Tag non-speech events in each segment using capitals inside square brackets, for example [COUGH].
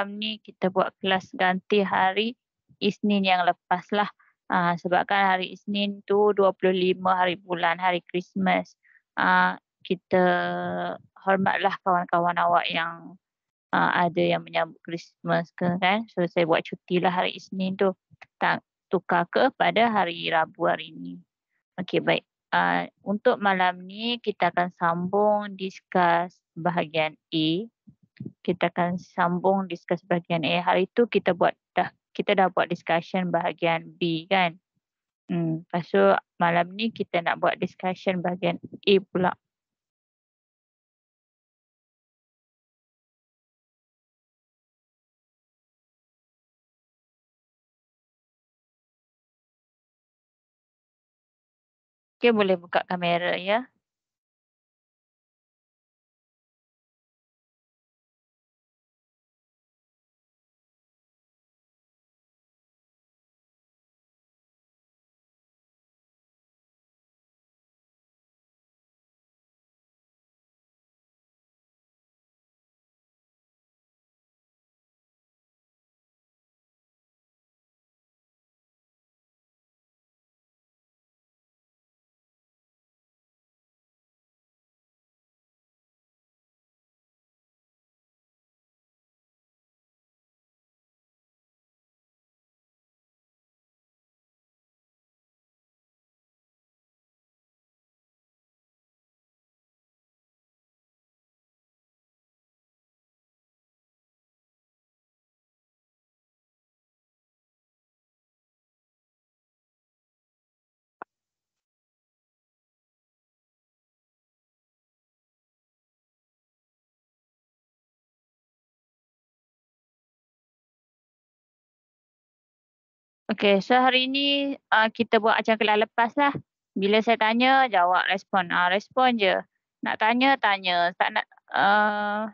malam ni kita buat kelas ganti hari Isnin yang lepas lah. Uh, ah, sebabkan hari Isnin tu 25 hari bulan, hari Christmas. Uh, ah, kita hormatlah kawan-kawan awak yang uh, ada yang menyambut Christmas ke kan. So saya buat cuti lah hari Isnin tu. Tak tukar ke pada hari Rabu hari ni. Okay baik. Uh, untuk malam ni kita akan sambung discuss bahagian A kita akan sambung discuss bahagian A. Hari itu kita buat dah kita dah buat discussion bahagian B kan. Hmm, lepas tu malam ni kita nak buat discussion bahagian A pula. Okay, boleh buka kamera ya. Yeah? Okay, so hari ini uh, kita buat macam kelas lepas lah. Bila saya tanya, jawab, respon. Uh, respon je. Nak tanya, tanya. Tak nak, uh,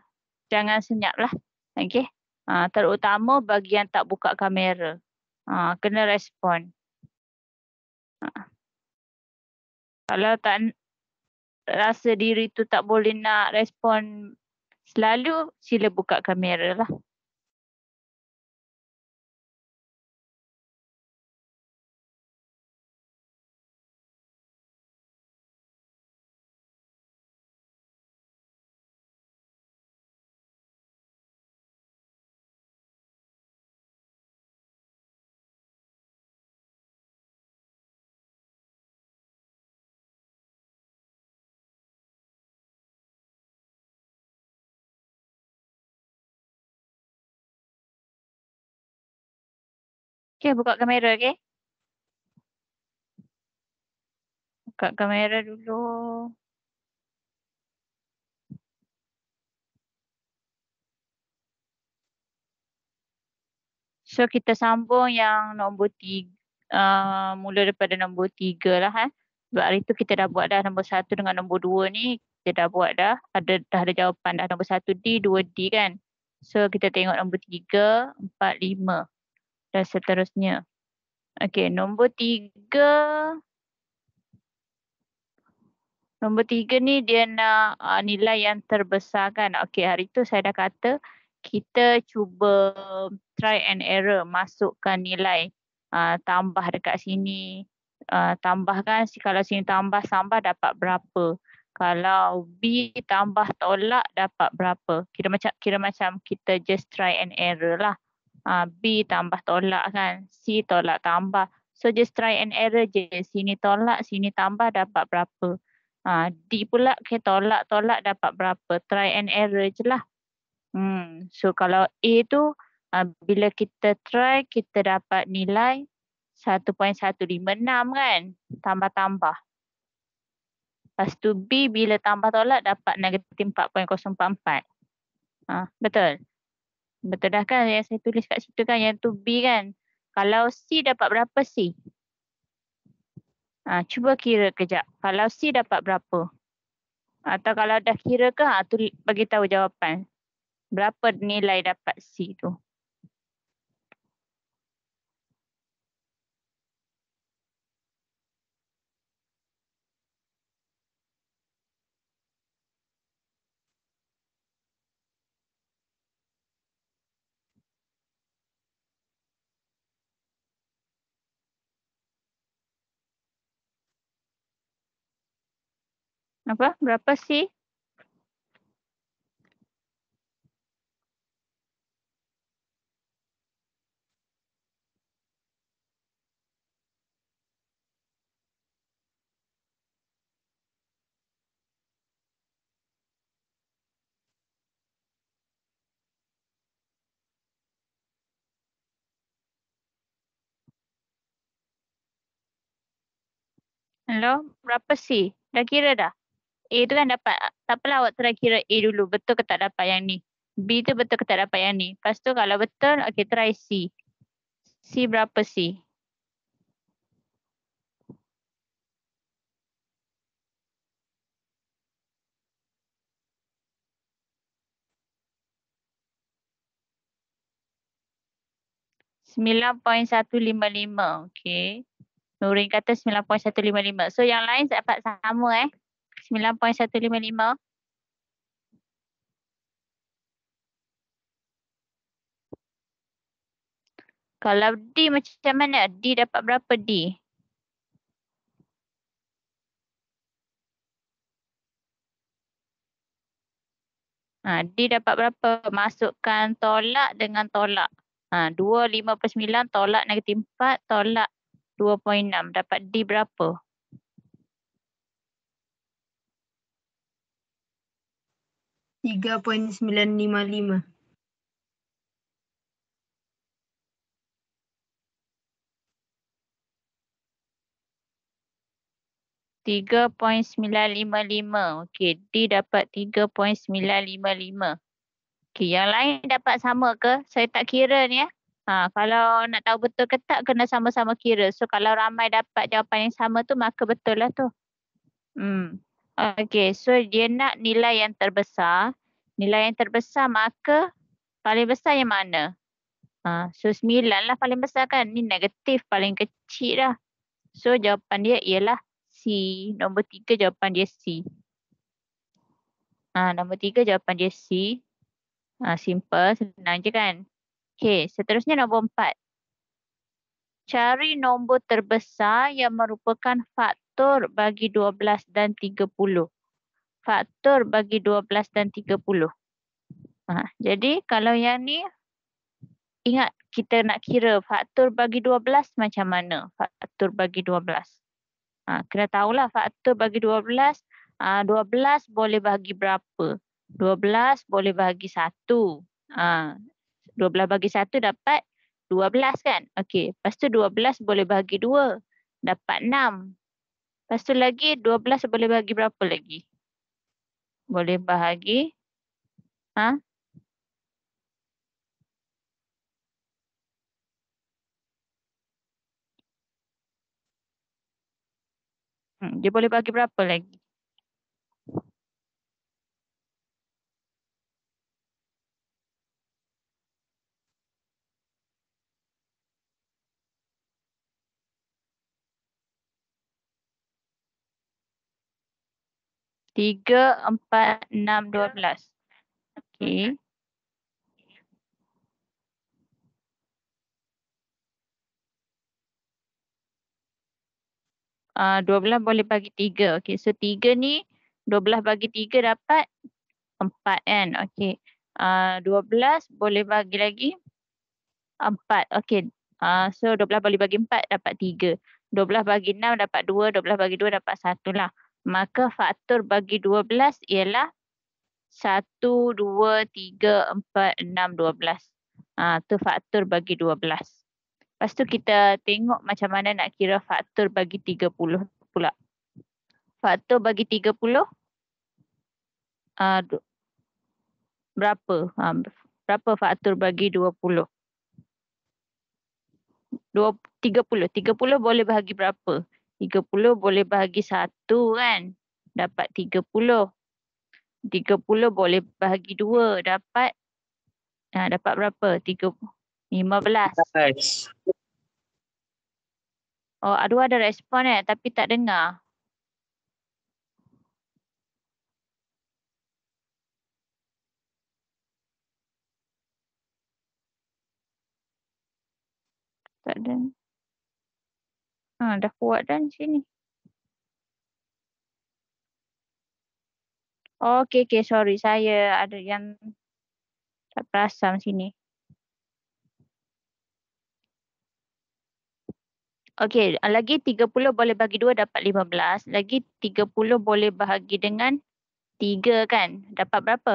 jangan senyap lah. Okay. Uh, ah, terutama bagi yang tak buka kamera. Uh, kena respon. Uh. Kalau tak rasa diri tu tak boleh nak respon selalu, sila buka kamera lah. Okey, buka kamera, okay. Buka kamera dulu. So, kita sambung yang nombor tiga. Uh, mula daripada nombor tiga lah. Eh. Sebab hari tu kita dah buat dah nombor satu dengan nombor dua ni. Kita dah buat dah. Ada, dah ada jawapan dah. Nombor satu D, dua D kan. So, kita tengok nombor tiga, empat, lima dan seterusnya. Okey, nombor tiga. Nombor tiga ni dia nak uh, nilai yang terbesar kan. Okey, hari tu saya dah kata kita cuba try and error masukkan nilai uh, tambah dekat sini. Uh, tambahkan kalau sini tambah sambah dapat berapa. Kalau B tambah tolak dapat berapa. Kira macam kira macam kita just try and error lah uh, B tambah tolak kan, C tolak tambah. So just try and error je, sini tolak, sini tambah dapat berapa. Uh, D pula okay, tolak, tolak dapat berapa, try and error je lah. Hmm. So kalau A tu, uh, bila kita try, kita dapat nilai 1.156 kan, tambah-tambah. Lepas tu B bila tambah tolak dapat negatif 4.044. Uh, ha, betul? Betul dah kan yang saya tulis kat situ kan yang tu B kan. Kalau C dapat berapa C? Ha, cuba kira kejap. Kalau C dapat berapa? Atau kalau dah kira ke, ah, bagi tahu jawapan. Berapa nilai dapat C tu? apa berapa sih Hello, berapa sih? Dah kira dah? A tu kan dapat tak apalah awak try kira A dulu betul ke tak dapat yang ni B tu betul ke tak dapat yang ni lepas tu kalau betul okey try C C berapa C Sembilan poin satu lima lima. Okay. Nurin kata sembilan poin satu lima lima. So yang lain dapat sama eh. 9.155. Kalau D macam mana? D dapat berapa D? Ha, D dapat berapa? Masukkan tolak dengan tolak. Ha, 2.59 tolak negatif 4 tolak 2.6. Dapat D berapa? 2.6. 3.955. Okey, D dapat 3.955. Okey, yang lain dapat sama ke? Saya tak kira ni ya. Ha, kalau nak tahu betul ke tak, kena sama-sama kira. So kalau ramai dapat jawapan yang sama tu, maka betul lah tu. Hmm. Okey, so dia nak nilai yang terbesar. Nilai yang terbesar maka paling besar yang mana? Ha, so 9 lah paling besar kan. Ni negatif paling kecil dah. So jawapan dia ialah C. Nombor 3 jawapan dia C. Ha, nombor 3 jawapan dia C. Ha, simple, senang je kan. Okey, seterusnya nombor 4. Cari nombor terbesar yang merupakan faktor faktor bagi 12 dan 30. Faktor bagi 12 dan 30. Ha, jadi kalau yang ni, ingat kita nak kira faktor bagi 12 macam mana? Faktor bagi 12. Ha, kena tahulah faktor bagi 12. Ha, 12 boleh bagi berapa? 12 boleh bagi 1. Ha, 12 bagi 1 dapat 12 kan? Okey, lepas tu 12 boleh bagi 2. Dapat 6. Lepas tu lagi 12 boleh bagi berapa lagi? Boleh bahagi. Ha? Hmm, dia boleh bagi berapa lagi? Tiga empat enam dua belas. Okey. Ah, dua belas boleh bagi tiga. Okey, so tiga ni dua belas bagi tiga dapat empat kan. Okey. Ah, dua belas boleh bagi lagi empat. Okey. Uh, so belas boleh bagi empat dapat tiga. Dua belas bagi enam dapat dua. Dua belas bagi dua dapat satu lah maka faktor bagi 12 ialah 1, 2, 3, 4, 6, 12. Itu faktor bagi 12. Lepas tu kita tengok macam mana nak kira faktor bagi 30 pula. Faktor bagi 30 uh, ha, berapa? Ha, berapa faktor bagi 20? 20? 30. 30 boleh bahagi berapa? 30 boleh bahagi 1 kan dapat 30 30 boleh bahagi 2 dapat ha, dapat berapa 30 15 nice. Oh aduh ada respon eh tapi tak dengar Tak dengar Ha, dah kuat dan sini. Oh, Okey, okay, sorry. Saya ada yang tak perasan sini. Okay, lagi 30 boleh bagi 2 dapat 15. Lagi 30 boleh bahagi dengan 3 kan? Dapat berapa?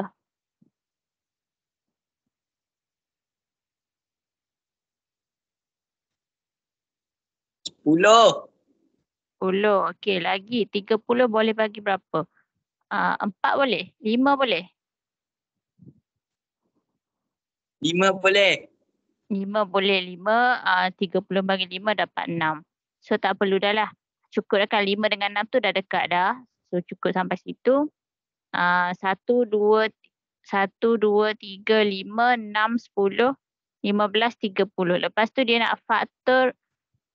Puluh. Puluh. Okey, lagi. Tiga puluh boleh bagi berapa? Ah, empat uh, boleh? Lima boleh? Lima boleh. Lima boleh. Lima. Ah, tiga puluh bagi lima dapat enam. So tak perlu dah lah. Cukup dah kan. Lima dengan enam tu dah dekat dah. So cukup sampai situ. Ah, satu, dua, satu, dua, tiga, lima, enam, sepuluh, lima belas, tiga puluh. Lepas tu dia nak faktor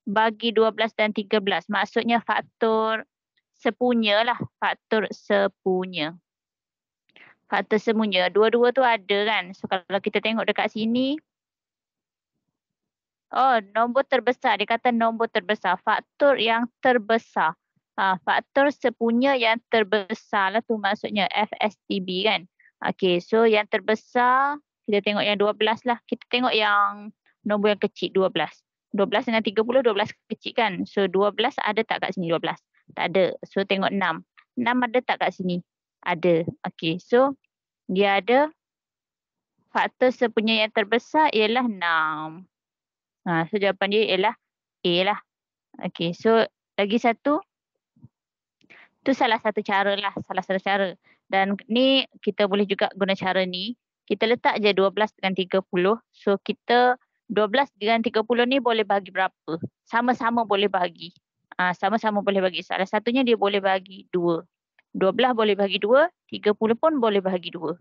bagi 12 dan 13. Maksudnya faktor sepunya lah. Faktor sepunya. Faktor sepunya. Dua-dua tu ada kan. So kalau kita tengok dekat sini. Oh nombor terbesar. Dia kata nombor terbesar. Faktor yang terbesar. Ha, faktor sepunya yang terbesar lah tu maksudnya FSTB kan. Okay so yang terbesar kita tengok yang 12 lah. Kita tengok yang nombor yang kecil 12. 12 dengan 30, 12 kecil kan? So 12 ada tak kat sini 12? Tak ada. So tengok 6. 6 ada tak kat sini? Ada. Okay. So dia ada faktor sepunya yang terbesar ialah 6. Ha, so jawapan dia ialah A lah. Okay. So lagi satu. tu salah satu cara lah. Salah satu cara. Dan ni kita boleh juga guna cara ni. Kita letak je 12 dengan 30. So kita... 12 dengan 30 ni boleh bagi berapa? Sama-sama boleh bagi. Ah, sama-sama boleh bagi. Salah satunya dia boleh bagi 2. 12 boleh bagi 2. 30 pun boleh bagi 2.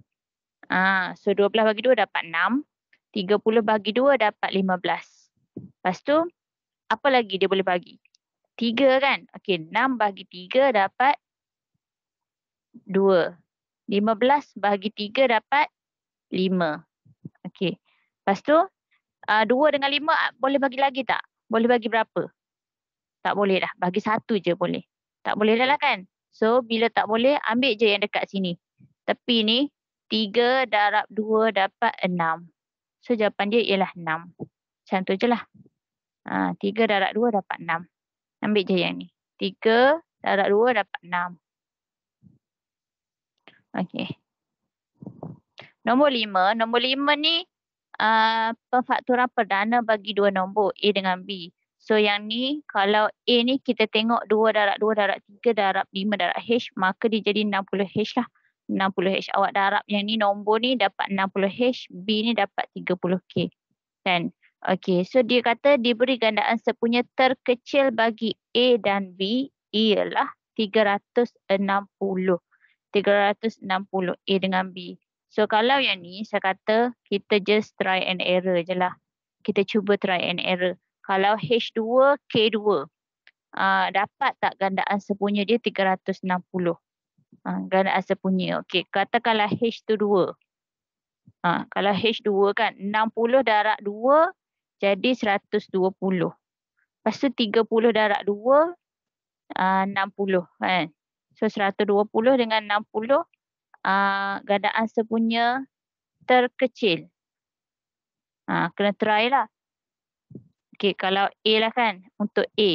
Ah, so 12 bagi 2 dapat 6. 30 bagi 2 dapat 15. Lepas tu, apa lagi dia boleh bagi? 3 kan? Okey, 6 bagi 3 dapat 2. 15 bagi 3 dapat 5. Okey. Lepas tu Ah, dua dengan lima ah, boleh bagi lagi tak? Boleh bagi berapa? Tak boleh dah. Bagi satu je boleh. Tak boleh dah lah kan? So bila tak boleh ambil je yang dekat sini. Tapi ni tiga darab dua dapat enam. So jawapan dia ialah enam. Macam tu je lah. Ah, tiga 3 darab dua dapat enam. Ambil je yang ni. Tiga darab dua dapat enam. Okay. Nombor lima, Nombor lima ni Ah, pemfakturan perdana bagi dua nombor A dengan B. So yang ni kalau A ni kita tengok 2 darab 2 darab 3 darab 5 darab H maka dia jadi 60 H lah. 60 H. Awak darab yang ni nombor ni dapat 60 H. B ni dapat 30 K. Kan? Okay. So dia kata diberi gandaan sepunya terkecil bagi A dan B ialah 360. 360 A dengan B. So kalau yang ni saya kata kita just try and error je lah. Kita cuba try and error. Kalau H2K2 uh, ah, dapat tak gandaan sepunya dia 360. Uh, ah, gandaan sepunya. Okay. Katakanlah H2. Uh, kalau H2 ah, kan 60 darab 2 jadi 120. Lepas tu 30 darab 2 uh, 60 kan. So 120 dengan 60 aa, ah, gandaan sepunya terkecil. Ha, kena try lah. Okay, kalau A lah kan. Untuk A.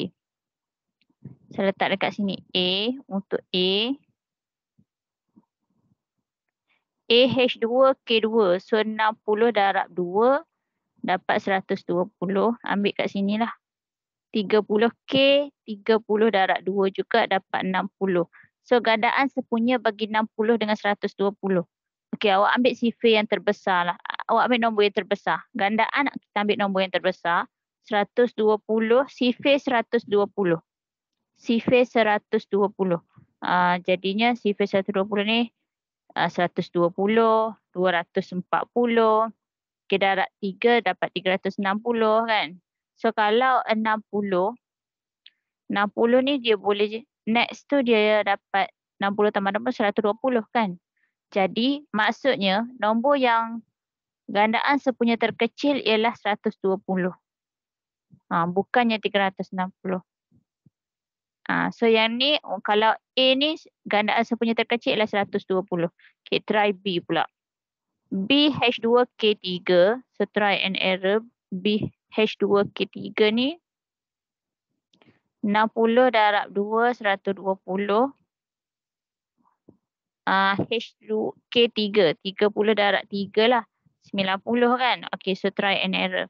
Saya letak dekat sini. A untuk A. H 2 k 2 So 60 darab 2. Dapat 120. Ambil kat sini lah. 30K. 30 darab 2 juga dapat 60. 60. So gandaan sepunya bagi 60 dengan 120. Okey, awak ambil sifir yang terbesar lah. Awak ambil nombor yang terbesar. Gandaan kita ambil nombor yang terbesar. 120, sifir 120. Sifir 120. Uh, jadinya sifir 120 ni uh, 120, 240. Okay, darat 3 dapat 360 kan. So kalau 60, 60 ni dia boleh je next tu dia dapat 60 tambah 60 120 kan. Jadi maksudnya nombor yang gandaan sepunya terkecil ialah 120. Ha, bukannya 360. Ha, so yang ni kalau A ni gandaan sepunya terkecil ialah 120. Okay try B pula. B H2K3 so try and error B H2K3 ni 60 darab 2, 120. Uh, H2K3, 30 darab 3 lah. 90 kan? Okay, so try and error.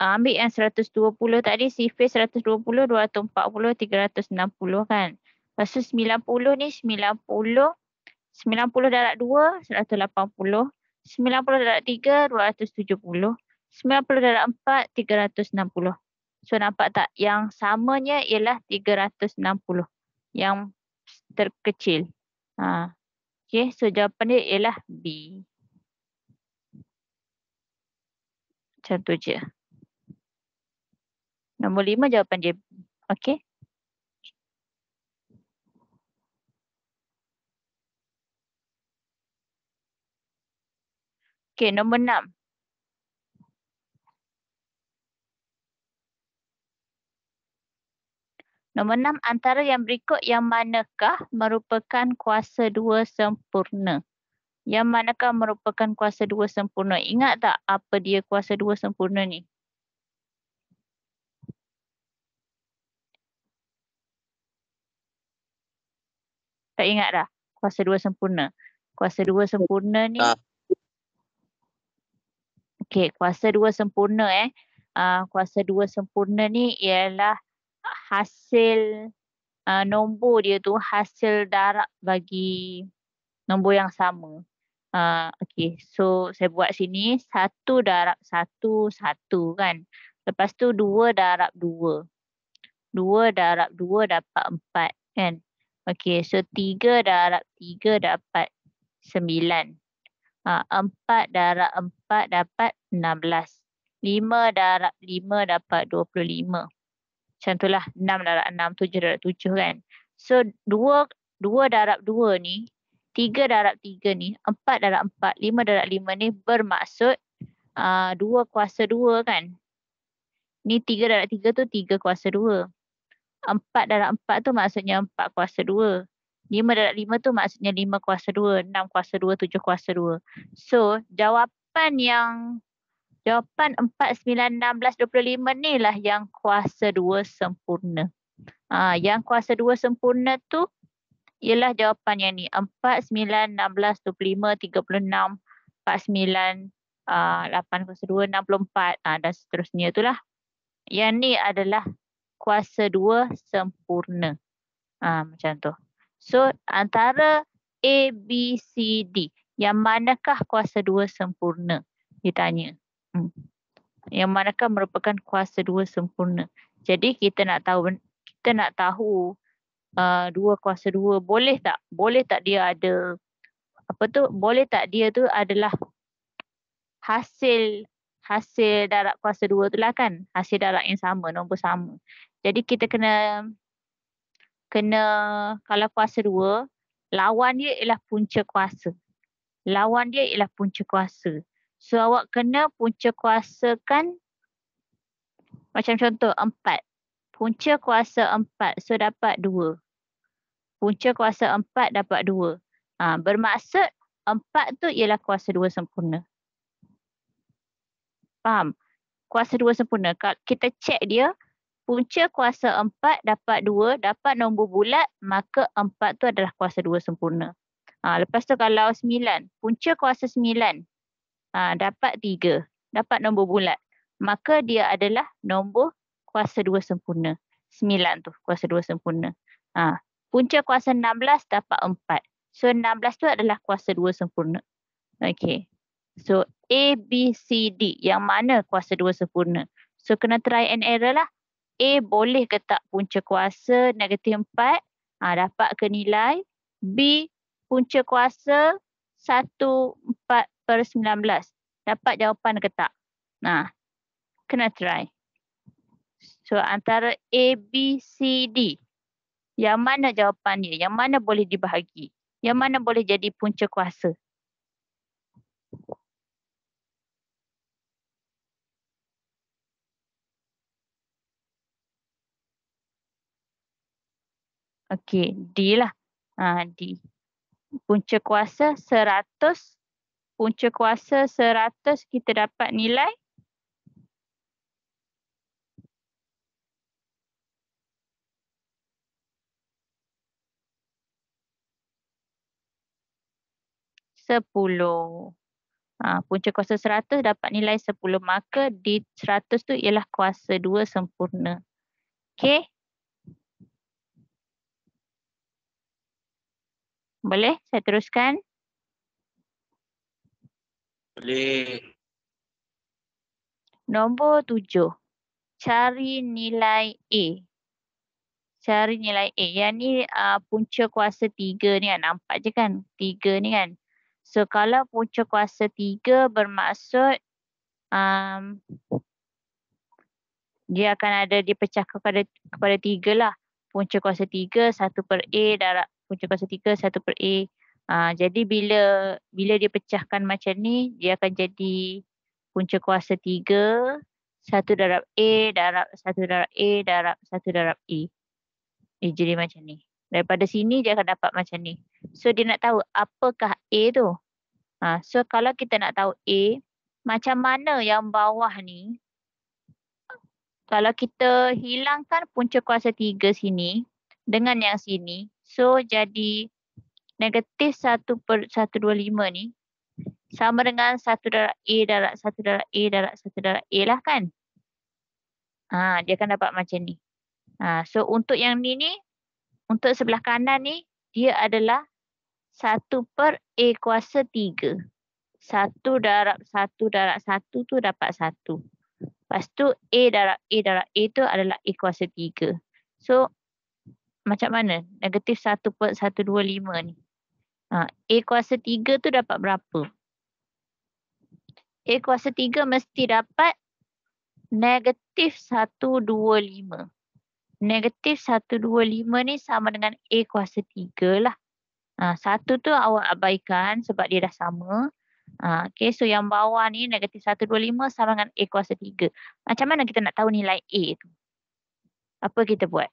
Uh, ambil yang 120 tadi, sifir 120, 240, 360 kan? Lepas tu 90 ni 90, 90 darab 2, 180, 90 darab 3, 270, 90 darab 4, 360. So nampak tak yang samanya ialah 360 yang terkecil. Ha. Okay, so jawapan dia ialah B. Macam tu je. Nombor lima jawapan dia. Okay. Okay, nombor enam. Nombor enam, antara yang berikut yang manakah merupakan kuasa dua sempurna? Yang manakah merupakan kuasa dua sempurna? Ingat tak apa dia kuasa dua sempurna ni? Tak ingat dah kuasa dua sempurna. Kuasa dua sempurna ni. Ah. Okey, kuasa dua sempurna eh. Uh, kuasa dua sempurna ni ialah hasil uh, nombor dia tu hasil darab bagi nombor yang sama. Uh, okay, so saya buat sini satu darab satu satu kan. Lepas tu dua darab dua. Dua darab dua dapat empat kan. Okay, so tiga darab tiga dapat sembilan. Uh, empat darab empat dapat enam belas. Lima darab lima dapat dua puluh lima macam tu lah 6 darab 6, 7 darab 7 kan. So 2, 2 darab 2 ni, 3 darab 3 ni, 4 darab 4, 5 darab 5 ni bermaksud uh, ah, 2 kuasa 2 kan. Ni 3 darab 3 tu 3 kuasa 2. 4 darab 4 tu maksudnya 4 kuasa 2. 5 darab 5 tu maksudnya 5 kuasa 2, 6 kuasa 2, 7 kuasa 2. So jawapan yang Jawapan 4.19.25 ni lah yang kuasa dua sempurna. Ha, yang kuasa dua sempurna tu ialah jawapan yang ni. 4.19.25.36.49.80.2.64 ha, ah, ah, dan seterusnya tu lah. Yang ni adalah kuasa dua sempurna. Ha, macam tu. So antara A, B, C, D. Yang manakah kuasa dua sempurna? Dia tanya. Hmm. Yang manakah merupakan kuasa dua sempurna. Jadi kita nak tahu kita nak tahu uh, dua kuasa dua boleh tak? Boleh tak dia ada apa tu? Boleh tak dia tu adalah hasil hasil darab kuasa dua tu lah kan? Hasil darab yang sama, nombor sama. Jadi kita kena kena kalau kuasa dua lawan dia ialah punca kuasa. Lawan dia ialah punca kuasa. So awak kena punca kan? macam contoh empat. Punca kuasa empat so dapat dua. Punca kuasa empat dapat dua. Ha, bermaksud empat tu ialah kuasa dua sempurna. Faham? Kuasa dua sempurna. kita cek dia. Punca kuasa empat dapat dua. Dapat nombor bulat. Maka empat tu adalah kuasa dua sempurna. Ha, lepas tu kalau sembilan. Punca kuasa sembilan aa, ha, dapat tiga, dapat nombor bulat, maka dia adalah nombor kuasa dua sempurna. Sembilan tu kuasa dua sempurna. Ha. Punca kuasa enam belas dapat empat. So enam belas tu adalah kuasa dua sempurna. Okay. So A, B, C, D yang mana kuasa dua sempurna. So kena try and error lah. A boleh ke tak punca kuasa negatif empat ha, dapat ke nilai. B punca kuasa satu empat per 19. Dapat jawapan ke tak? Nah, kena try. So antara A, B, C, D. Yang mana jawapannya? Yang mana boleh dibahagi? Yang mana boleh jadi punca kuasa? Okey, D lah. Ha, D. Punca kuasa seratus punca kuasa 100 kita dapat nilai 10. Ha, punca kuasa 100 dapat nilai 10 maka di 100 tu ialah kuasa 2 sempurna. Okey. Boleh saya teruskan? Pelik. Nombor tujuh. Cari nilai A. Cari nilai A. Yang ni uh, punca kuasa tiga ni kan. Nampak je kan. Tiga ni kan. So kalau punca kuasa tiga bermaksud um, dia akan ada dipecah kepada kepada tiga lah. Punca kuasa tiga, satu per A, darab, punca kuasa tiga, satu per A. Ha, jadi bila bila dia pecahkan macam ni dia akan jadi punca kuasa tiga satu darab A darab satu darab A darab satu darab E. E jadi macam ni. Daripada sini dia akan dapat macam ni. So dia nak tahu apakah A tu. Ha, so kalau kita nak tahu A macam mana yang bawah ni kalau kita hilangkan punca kuasa tiga sini dengan yang sini. So jadi negatif 1 per 125 ni sama dengan 1 darab A darab 1 darab A darab 1 darab A lah kan. Ha, dia akan dapat macam ni. Ha, so untuk yang ni ni, untuk sebelah kanan ni, dia adalah 1 per A kuasa 3. 1 darab 1 darab 1 tu dapat 1. Lepas tu A darab A darab A tu adalah A kuasa 3. So macam mana negatif 1 per 125 ni? Ha, A kuasa 3 tu dapat berapa? A kuasa 3 mesti dapat negatif 125. Negatif 125 ni sama dengan A kuasa 3 lah. Ha, satu tu awak abaikan sebab dia dah sama. Ha, okay, so yang bawah ni negatif 125 sama dengan A kuasa 3. Macam mana kita nak tahu nilai A tu? Apa kita buat?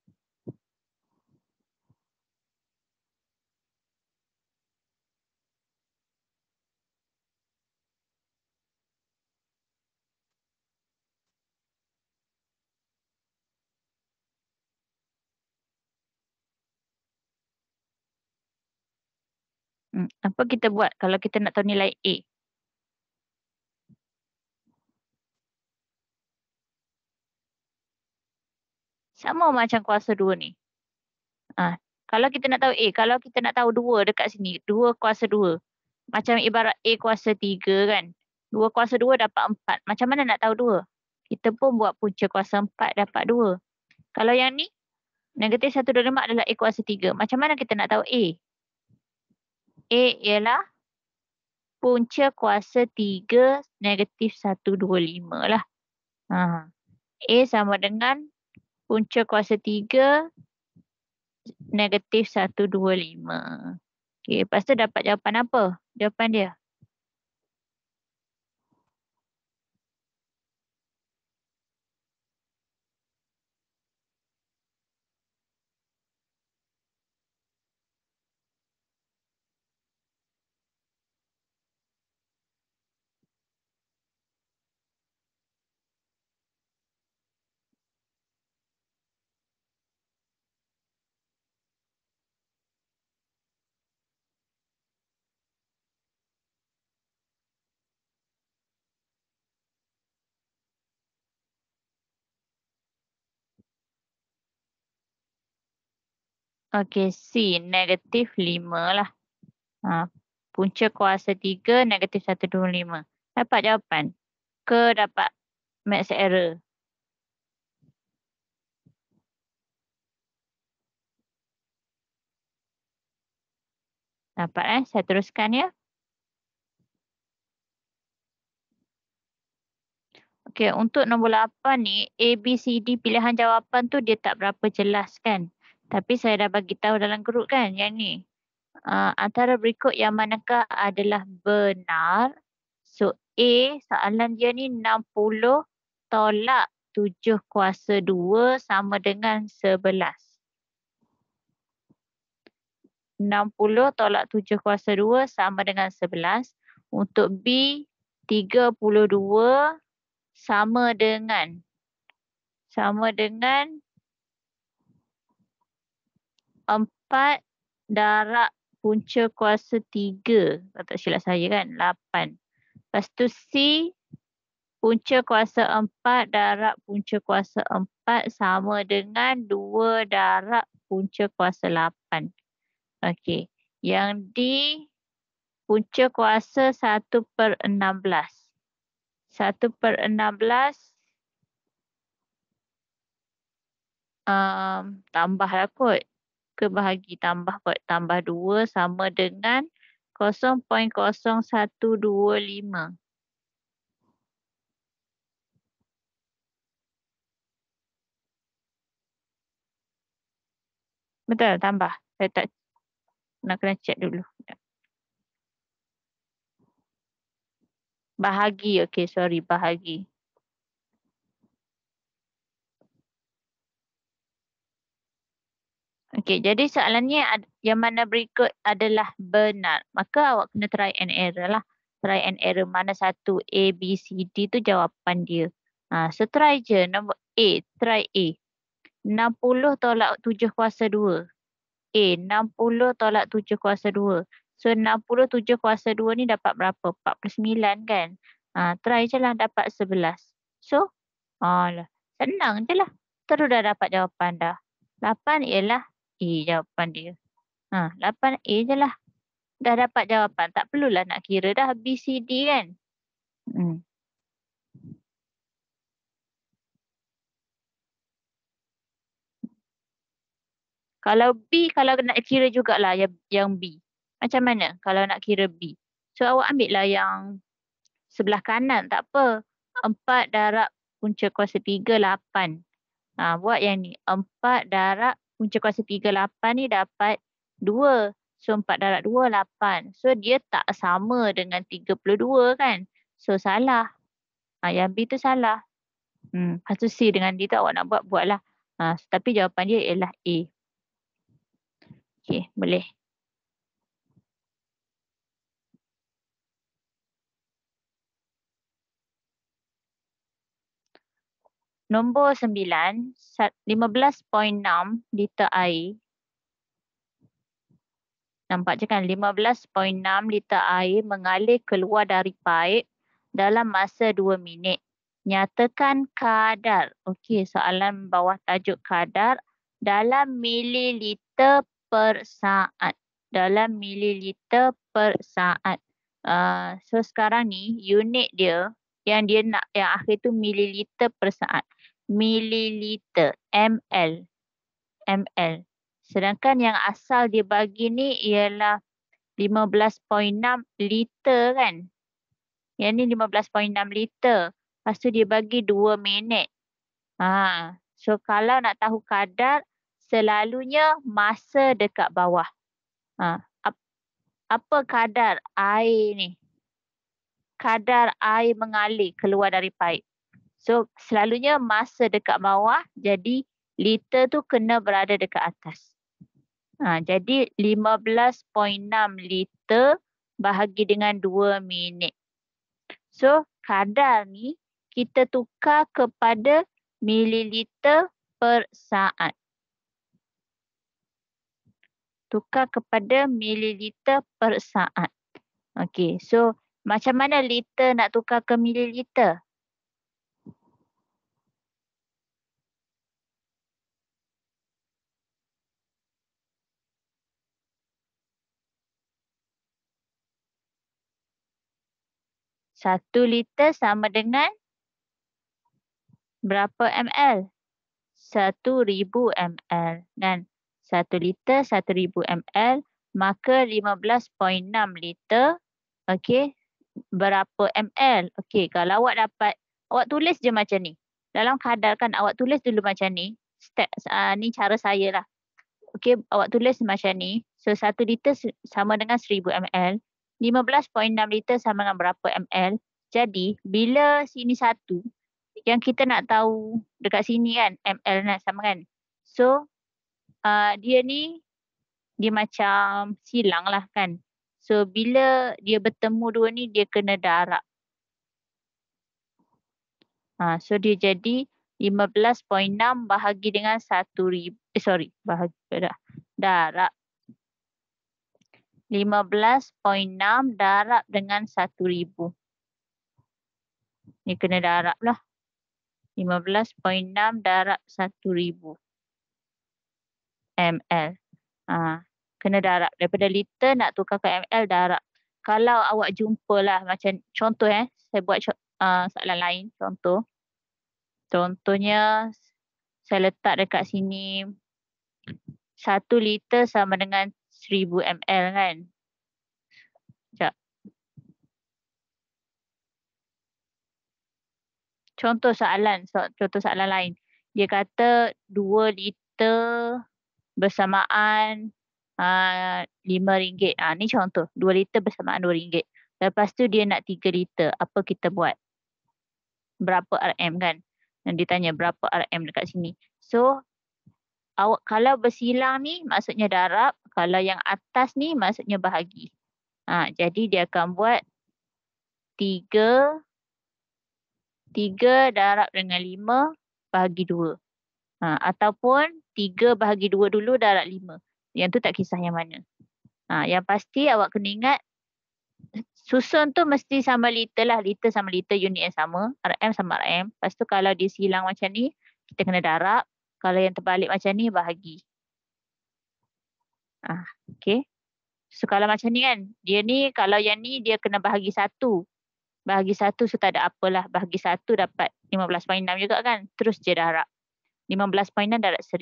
Hmm, apa kita buat kalau kita nak tahu nilai A? Sama macam kuasa 2 ni. Ha. Kalau kita nak tahu A, kalau kita nak tahu 2 dekat sini, 2 kuasa 2. Macam ibarat A kuasa 3 kan. 2 kuasa 2 dapat 4. Macam mana nak tahu 2? Kita pun buat punca kuasa 4 dapat 2. Kalau yang ni, negatif 1 darimak adalah A kuasa 3. Macam mana kita nak tahu A? A ialah punca kuasa 3 negatif 125 lah. Ha. A sama dengan punca kuasa 3 negatif 125. Okay, lepas tu dapat jawapan apa? Jawapan dia. Uh, Okey, C, negatif 5 lah. Ha, punca kuasa 3, negatif 1, 2, 5. Dapat jawapan? Ke dapat max error? Dapat eh, saya teruskan ya. Okey, untuk nombor 8 ni, A, B, C, D, pilihan jawapan tu dia tak berapa jelas kan? Tapi saya dah bagi tahu dalam grup kan yang ni. Uh, antara berikut yang manakah adalah benar. So A soalan dia ni 60 tolak 7 kuasa 2 sama dengan 11. 60 tolak 7 kuasa 2 sama dengan 11. Untuk B 32 sama dengan sama dengan empat darab punca kuasa tiga. Kalau tak silap saya kan, lapan. Lepas tu C punca kuasa empat darab punca kuasa empat sama dengan dua darab punca kuasa lapan. Okey. Yang D punca kuasa satu per enam belas. Satu per enam belas um, tambahlah kot ke bahagi tambah tambah 2 sama dengan 0.0125. Betul tambah. Saya tak nak kena check dulu. Ya. Bahagi okey sorry bahagi. Okey, jadi soalannya yang mana berikut adalah benar. Maka awak kena try and error lah. Try and error mana satu A, B, C, D tu jawapan dia. Ha, so try je. Nombor A, try A. 60 tolak 7 kuasa 2. A, 60 tolak 7 kuasa 2. So 60 7 kuasa 2 ni dapat berapa? 49 kan? Ha, try je lah dapat 11. So, alah, senang je lah. Terus dah dapat jawapan dah. 8 ialah A jawapan dia. Ha, 8 A je lah. Dah dapat jawapan. Tak perlulah nak kira dah B, C, D kan. Hmm. Kalau B, kalau nak kira jugalah yang, yang B. Macam mana kalau nak kira B? So awak ambil lah yang sebelah kanan. Tak apa. 4 darab punca kuasa 3, 8. Ha, buat yang ni. 4 darab punca kuasa 38 ni dapat 2. So 4 darab 2, 8. So dia tak sama dengan 32 kan. So salah. Ha, yang B tu salah. Hmm, lepas tu C dengan D tu awak nak buat, buatlah. Ha, tapi jawapan dia ialah A. Okay, boleh. Nombor 9, 15.6 liter air. Nampak je kan 15.6 liter air mengalir keluar dari paip dalam masa 2 minit. Nyatakan kadar. Okey, soalan bawah tajuk kadar dalam mililiter per saat. Dalam mililiter per saat. Uh, so sekarang ni unit dia yang dia nak yang akhir tu mililiter per saat mililiter ml ml sedangkan yang asal dia bagi ni ialah 15.6 liter kan yang ni 15.6 liter lepas tu dia bagi 2 minit ha so kalau nak tahu kadar selalunya masa dekat bawah ha apa kadar air ni kadar air mengalir keluar dari paip So selalunya masa dekat bawah jadi liter tu kena berada dekat atas. Ha, jadi 15.6 liter bahagi dengan 2 minit. So kadar ni kita tukar kepada mililiter per saat. Tukar kepada mililiter per saat. Okay. so macam mana liter nak tukar ke mililiter? Satu liter sama dengan berapa ml? Satu ribu ml Dan satu liter satu ribu ml maka lima belas point enam liter. Okey. Berapa ml? Okey, kalau awak dapat awak tulis je macam ni. Dalam kadar kan awak tulis dulu macam ni. Step uh, ni cara saya lah. Okey, awak tulis macam ni. So satu liter sama dengan seribu ml. 15.6 liter sama dengan berapa ml. Jadi bila sini satu yang kita nak tahu dekat sini kan ml nak sama kan. So uh, dia ni dia macam silang lah kan. So bila dia bertemu dua ni dia kena darab. Uh, so dia jadi 15.6 bahagi dengan 1000 eh, sorry bahagi dah darab 15.6 darab dengan 1,000. Ni kena darab lah. 15.6 darab 1,000 ml. Ha, kena darab. Daripada liter nak tukar ke ml darab. Kalau awak jumpa lah macam contoh eh. Saya buat uh, soalan lain contoh. Contohnya saya letak dekat sini. satu liter sama dengan 1000 ml kan. Sekejap. Contoh soalan, contoh soalan lain. Dia kata dua liter bersamaan ah, lima ringgit. Ha, ni contoh. Dua liter bersamaan dua ringgit. Lepas tu dia nak tiga liter. Apa kita buat? Berapa RM kan? Dan ditanya berapa RM dekat sini. So, awak kalau bersilang ni maksudnya darab. Kalau yang atas ni maksudnya bahagi. Ha, jadi dia akan buat 3 3 darab dengan 5 bahagi 2. Ha, ataupun 3 bahagi 2 dulu darab 5. Yang tu tak kisah yang mana. Ha, yang pasti awak kena ingat susun tu mesti sama liter lah. Liter sama liter unit yang sama. RM sama RM. Lepas tu kalau dia silang macam ni kita kena darab. Kalau yang terbalik macam ni bahagi. Ah, okay. So kalau macam ni kan, dia ni kalau yang ni dia kena bahagi satu. Bahagi satu so tak ada apalah. Bahagi satu dapat 15.6 juga kan. Terus je darab. 15.6 darab 1000.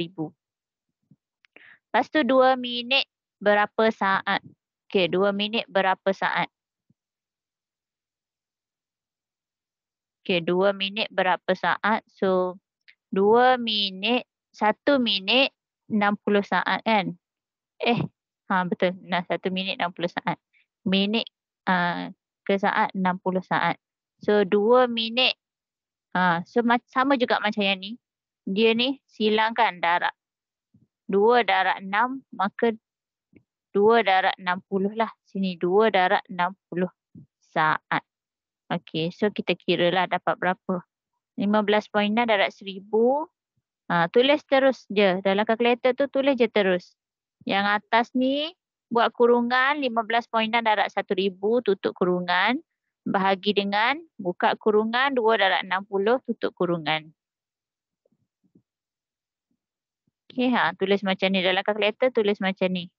Lepas tu dua minit berapa saat? Okay, dua minit berapa saat? Okay, dua minit berapa saat? So, dua minit, satu minit enam puluh saat kan? Eh, ha, betul. Nah, satu minit 60 saat. Minit uh, ke saat 60 saat. So, dua minit. Ha, so, sama juga macam yang ni. Dia ni silangkan darat. Dua darat enam maka dua enam puluh lah. Sini dua enam puluh saat. Okay, so kita kira lah dapat berapa. 15.6 darat seribu. Ha, tulis terus je. Dalam kalkulator tu tulis je terus. Yang atas ni buat kurungan 15.6 darab 1000 tutup kurungan bahagi dengan buka kurungan 2 darab 60 tutup kurungan. Okay ha tulis macam ni dalam kalkulator tulis macam ni.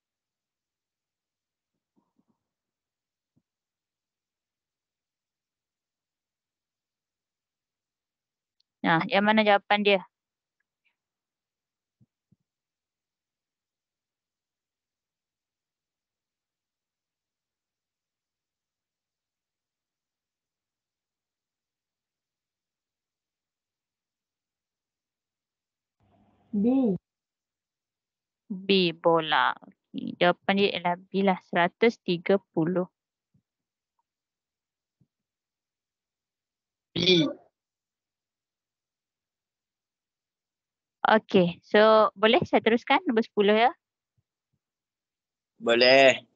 Nah, ha, yang mana jawapan dia? B. B bola. Okay. Jawapan dia ialah B lah. 130. B. Okay. So boleh saya teruskan nombor 10 ya? Boleh.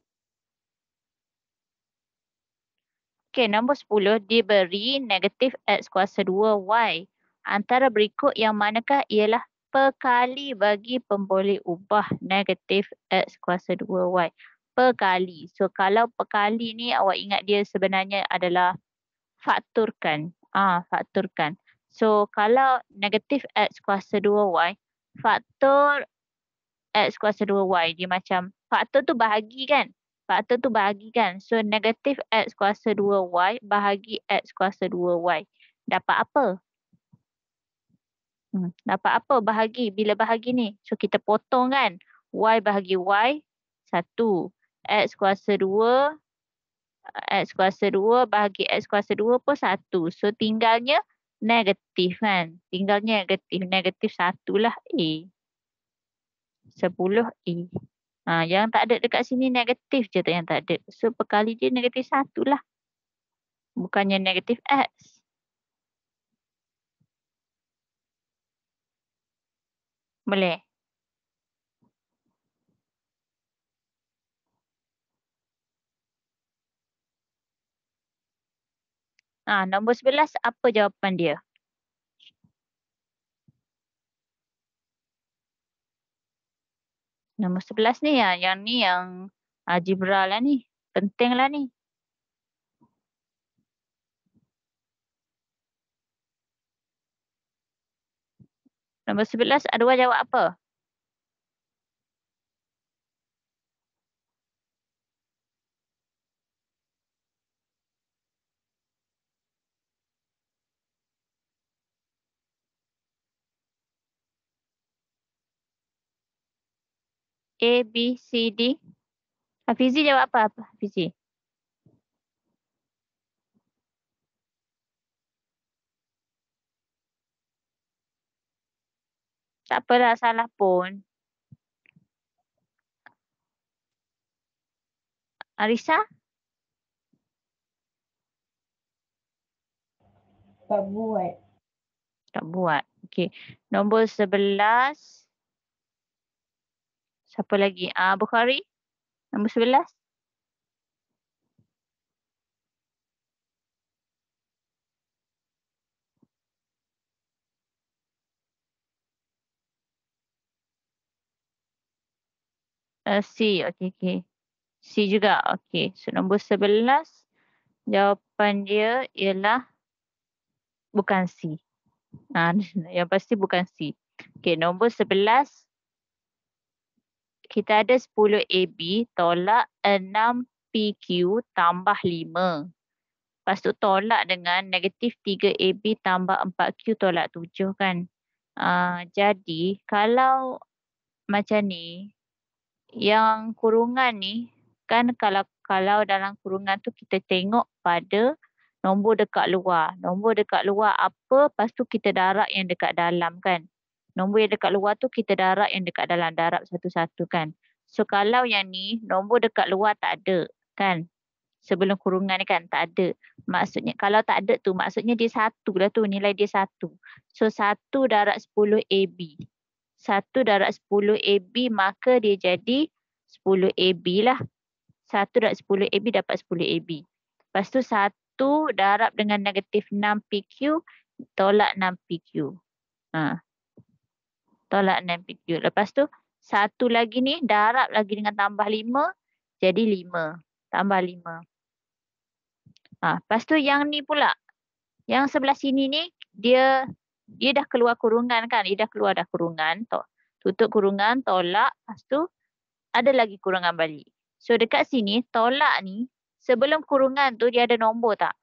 Okay, nombor 10 diberi negatif X kuasa 2Y. Antara berikut yang manakah ialah perkali bagi pemboleh ubah negatif x kuasa 2y. Perkali. So kalau perkali ni awak ingat dia sebenarnya adalah fakturkan. Ah, fakturkan. So kalau negatif x kuasa 2y, faktor x kuasa 2y dia macam faktor tu bahagi kan? Faktor tu bahagi kan? So negatif x kuasa 2y bahagi x kuasa 2y. Dapat apa? Hmm, dapat apa bahagi bila bahagi ni? So kita potong kan. Y bahagi Y. Satu. X kuasa dua. X kuasa dua bahagi X kuasa dua pun satu. So tinggalnya negatif kan. Tinggalnya negatif. Negatif satu lah A. Sepuluh A. Ha, yang tak ada dekat sini negatif je yang tak ada. So perkali dia negatif satu lah Bukannya negatif X. Hmm. Boleh. Ha, nombor sebelas apa jawapan dia? Nombor sebelas ni, yang, yang ni yang algebra ah, lah ni. Penting lah ni. Nombor sebelas Adwa jawab apa? A, B, C, D. Hafizi jawab apa? Hafizi? tak apalah salah pun. Arisa? Tak buat. Tak buat. Okey. Nombor sebelas. Siapa lagi? Ah Bukhari. Nombor sebelas. uh, C. okay, okay. C juga. okay. So nombor sebelas jawapan dia ialah bukan C. Ha, [LAUGHS] yang pasti bukan C. Okay, nombor sebelas kita ada 10 AB tolak 6 PQ tambah 5. Lepas tu tolak dengan negatif 3AB tambah 4Q tolak 7 kan. Uh, jadi kalau macam ni, yang kurungan ni kan kalau kalau dalam kurungan tu kita tengok pada nombor dekat luar. Nombor dekat luar apa lepas tu kita darab yang dekat dalam kan. Nombor yang dekat luar tu kita darab yang dekat dalam. Darab satu-satu kan. So kalau yang ni nombor dekat luar tak ada kan. Sebelum kurungan ni kan tak ada. Maksudnya kalau tak ada tu maksudnya dia satu lah tu nilai dia satu. So satu darab sepuluh AB. 1 darab 10 AB maka dia jadi 10 AB lah. 1 darab 10 AB dapat 10 AB. Lepas tu 1 darab dengan negatif 6 PQ tolak 6 PQ. Ha. Tolak 6 PQ. Lepas tu 1 lagi ni darab lagi dengan tambah 5 jadi 5. Tambah 5. Ha. Lepas tu yang ni pula. Yang sebelah sini ni dia dia dah keluar kurungan kan dia dah keluar dah kurungan to tutup kurungan tolak lepas tu ada lagi kurungan balik so dekat sini tolak ni sebelum kurungan tu dia ada nombor tak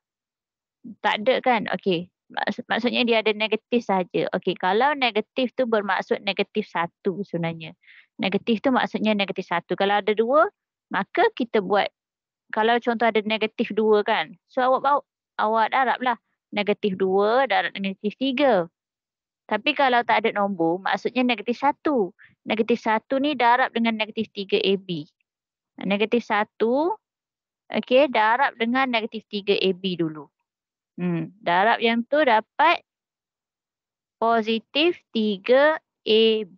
tak ada kan okey maksudnya dia ada negatif saja okey kalau negatif tu bermaksud negatif satu sebenarnya negatif tu maksudnya negatif satu kalau ada dua maka kita buat kalau contoh ada negatif dua kan so awak bawa awak darablah negatif dua darab negatif tiga tapi kalau tak ada nombor, maksudnya negatif satu. Negatif satu ni darab dengan negatif tiga ab Negatif satu, okay, darab dengan negatif tiga ab dulu. Hmm, darab yang tu dapat positif tiga ab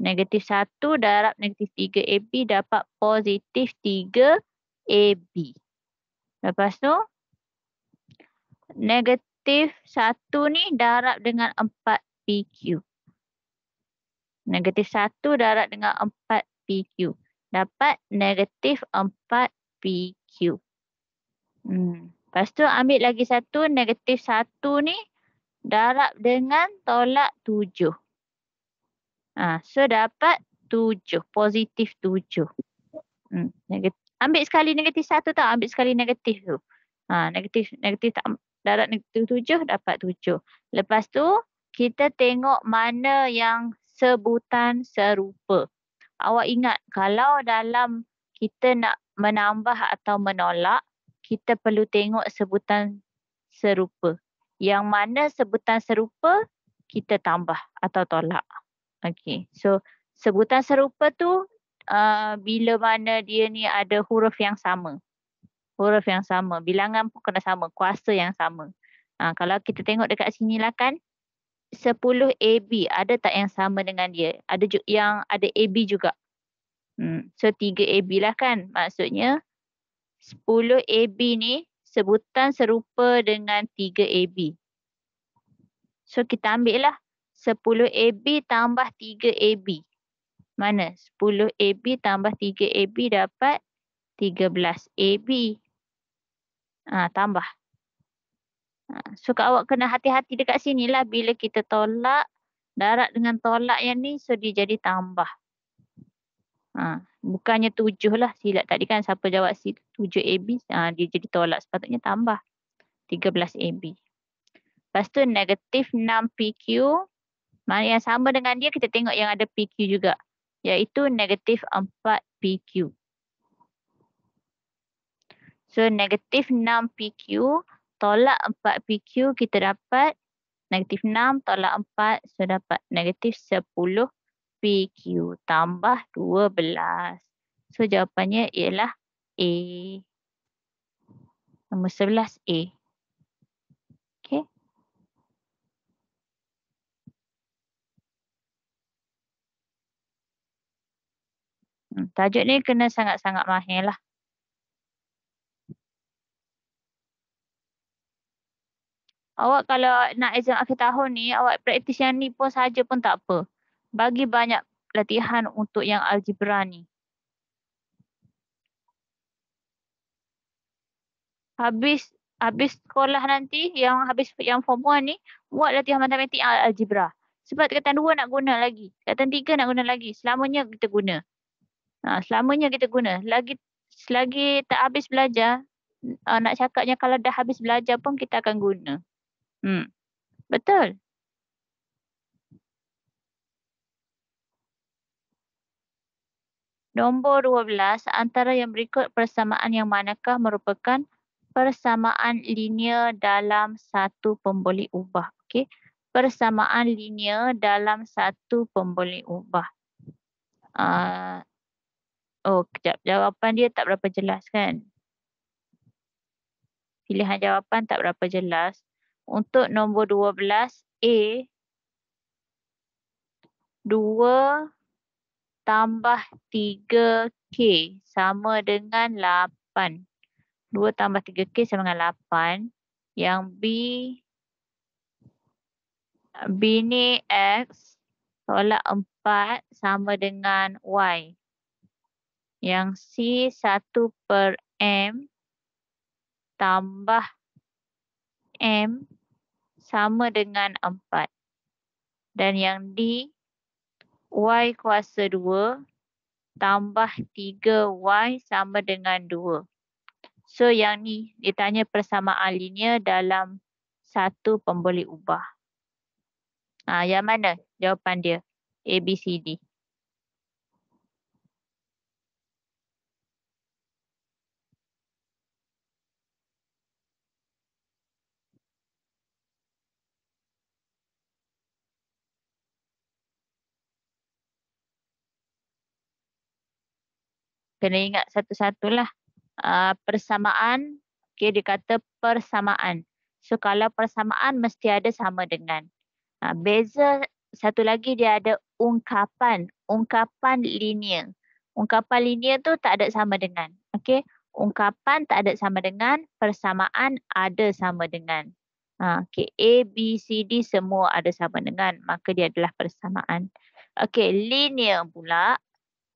Negatif satu darab negatif tiga ab dapat positif tiga ab Lepas tu, negatif negatif 1 ni darab dengan 4PQ. Negatif 1 darab dengan 4PQ. Dapat negatif 4PQ. Hmm. Lepas tu ambil lagi satu. Negatif 1 ni darab dengan tolak 7. Ha. So dapat 7. Positif 7. Hmm. Negatif. Ambil sekali negatif satu tak? Ambil sekali negatif tu. Ha, negatif negatif tak darat negatif tujuh dapat tujuh. Lepas tu kita tengok mana yang sebutan serupa. Awak ingat kalau dalam kita nak menambah atau menolak, kita perlu tengok sebutan serupa. Yang mana sebutan serupa kita tambah atau tolak. Okey. So sebutan serupa tu uh, bila mana dia ni ada huruf yang sama huruf yang sama. Bilangan pun kena sama. Kuasa yang sama. Ha, kalau kita tengok dekat sini lah kan. 10 AB ada tak yang sama dengan dia? Ada yang ada AB juga. Hmm. So 3 AB lah kan. Maksudnya 10 AB ni sebutan serupa dengan 3 AB. So kita ambil lah 10 AB tambah 3 AB. Mana? 10 AB tambah 3 AB dapat 13 AB. Ha, tambah. Ha, so kat awak kena hati-hati dekat sini lah bila kita tolak. Darat dengan tolak yang ni so dia jadi tambah. Ha, bukannya tujuh lah silap tadi kan siapa jawab si tujuh AB ha, dia jadi tolak sepatutnya tambah. Tiga belas AB. Lepas tu negatif enam PQ. Mana yang sama dengan dia kita tengok yang ada PQ juga. Iaitu negatif empat PQ. So negatif 6PQ tolak 4PQ kita dapat negatif 6 tolak 4. So dapat negatif 10PQ tambah 12. So jawapannya ialah A. Nombor 11 A. Hmm, tajuk ni kena sangat-sangat mahir lah. Awak kalau nak exam akhir tahun ni, awak praktis yang ni pun saja pun tak apa. Bagi banyak latihan untuk yang algebra ni. Habis habis sekolah nanti yang habis yang form 1 ni buat latihan matematik algebra. Sebab kata dua nak guna lagi, kata tiga nak guna lagi. Selamanya kita guna. Ha, selamanya kita guna. Lagi selagi tak habis belajar, ha, nak cakapnya kalau dah habis belajar pun kita akan guna. Hmm. Betul. Nombor 12, antara yang berikut persamaan yang manakah merupakan persamaan linear dalam satu pemboleh ubah. Okey. Persamaan linear dalam satu pemboleh ubah. Uh, oh, kejap. Jawapan dia tak berapa jelas kan? Pilihan jawapan tak berapa jelas. Untuk nombor 12 A 2 tambah 3K sama dengan 8. 2 tambah 3K sama dengan 8. Yang B B ni X tolak 4 sama dengan Y. Yang C 1 per M tambah M sama dengan 4. Dan yang D, Y kuasa 2 tambah 3Y sama dengan 2. So yang ni ditanya persamaan linear dalam satu pemboleh ubah. Ha, yang mana jawapan dia? A, B, C, D. kena ingat satu-satulah. Uh, ah, persamaan, okay, dia kata persamaan. So kalau persamaan mesti ada sama dengan. Uh, beza satu lagi dia ada ungkapan. Ungkapan linear. Ungkapan linear tu tak ada sama dengan. Okay. Ungkapan tak ada sama dengan. Persamaan ada sama dengan. Uh, ah, okay. A, B, C, D semua ada sama dengan. Maka dia adalah persamaan. Okay. Linear pula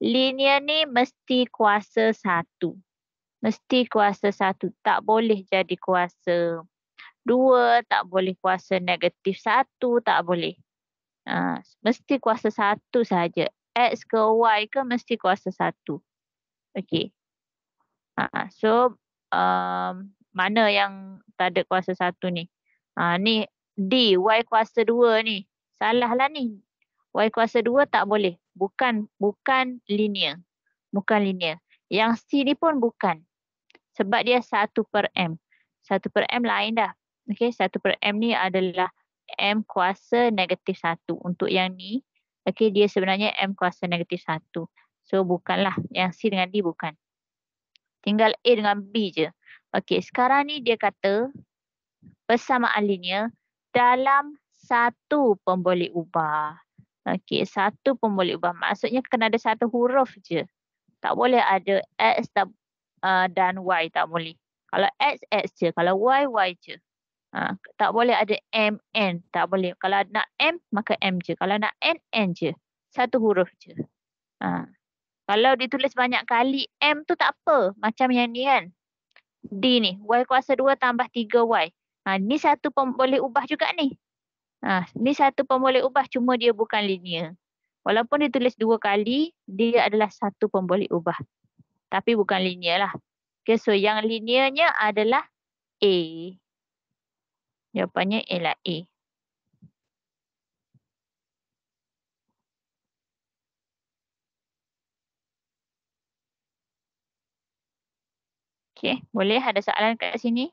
linear ni mesti kuasa satu. Mesti kuasa satu. Tak boleh jadi kuasa dua. Tak boleh kuasa negatif satu. Tak boleh. Uh, mesti kuasa satu saja. X ke Y ke mesti kuasa satu. Okay. Uh, so um, mana yang tak ada kuasa satu ni? Uh, ni D. Y kuasa dua ni. Salah lah ni. Y kuasa dua tak boleh bukan bukan linear. Bukan linear. Yang C ni pun bukan. Sebab dia 1 per M. 1 per M lain dah. Okay, 1 per M ni adalah M kuasa negatif 1. Untuk yang ni, okay, dia sebenarnya M kuasa negatif 1. So, bukanlah. Yang C dengan D bukan. Tinggal A dengan B je. Okay, sekarang ni dia kata persamaan linear dalam satu pembolik ubah. Okey, satu pun boleh ubah. Maksudnya kena ada satu huruf je. Tak boleh ada X tak, uh, dan Y tak boleh. Kalau X, X je. Kalau Y, Y je. Uh, tak boleh ada M, N. Tak boleh. Kalau nak M, maka M je. Kalau nak N, N je. Satu huruf je. Uh. Kalau ditulis banyak kali, M tu tak apa. Macam yang ni kan. D ni. Y kuasa 2 tambah 3Y. Ha, ni satu pun boleh ubah juga ni. Ha, ini satu pemboleh ubah cuma dia bukan linear. Walaupun dia tulis dua kali, dia adalah satu pemboleh ubah. Tapi bukan linear lah. Okay, so yang linearnya adalah A. Jawapannya ialah A. Okay, boleh ada soalan kat sini?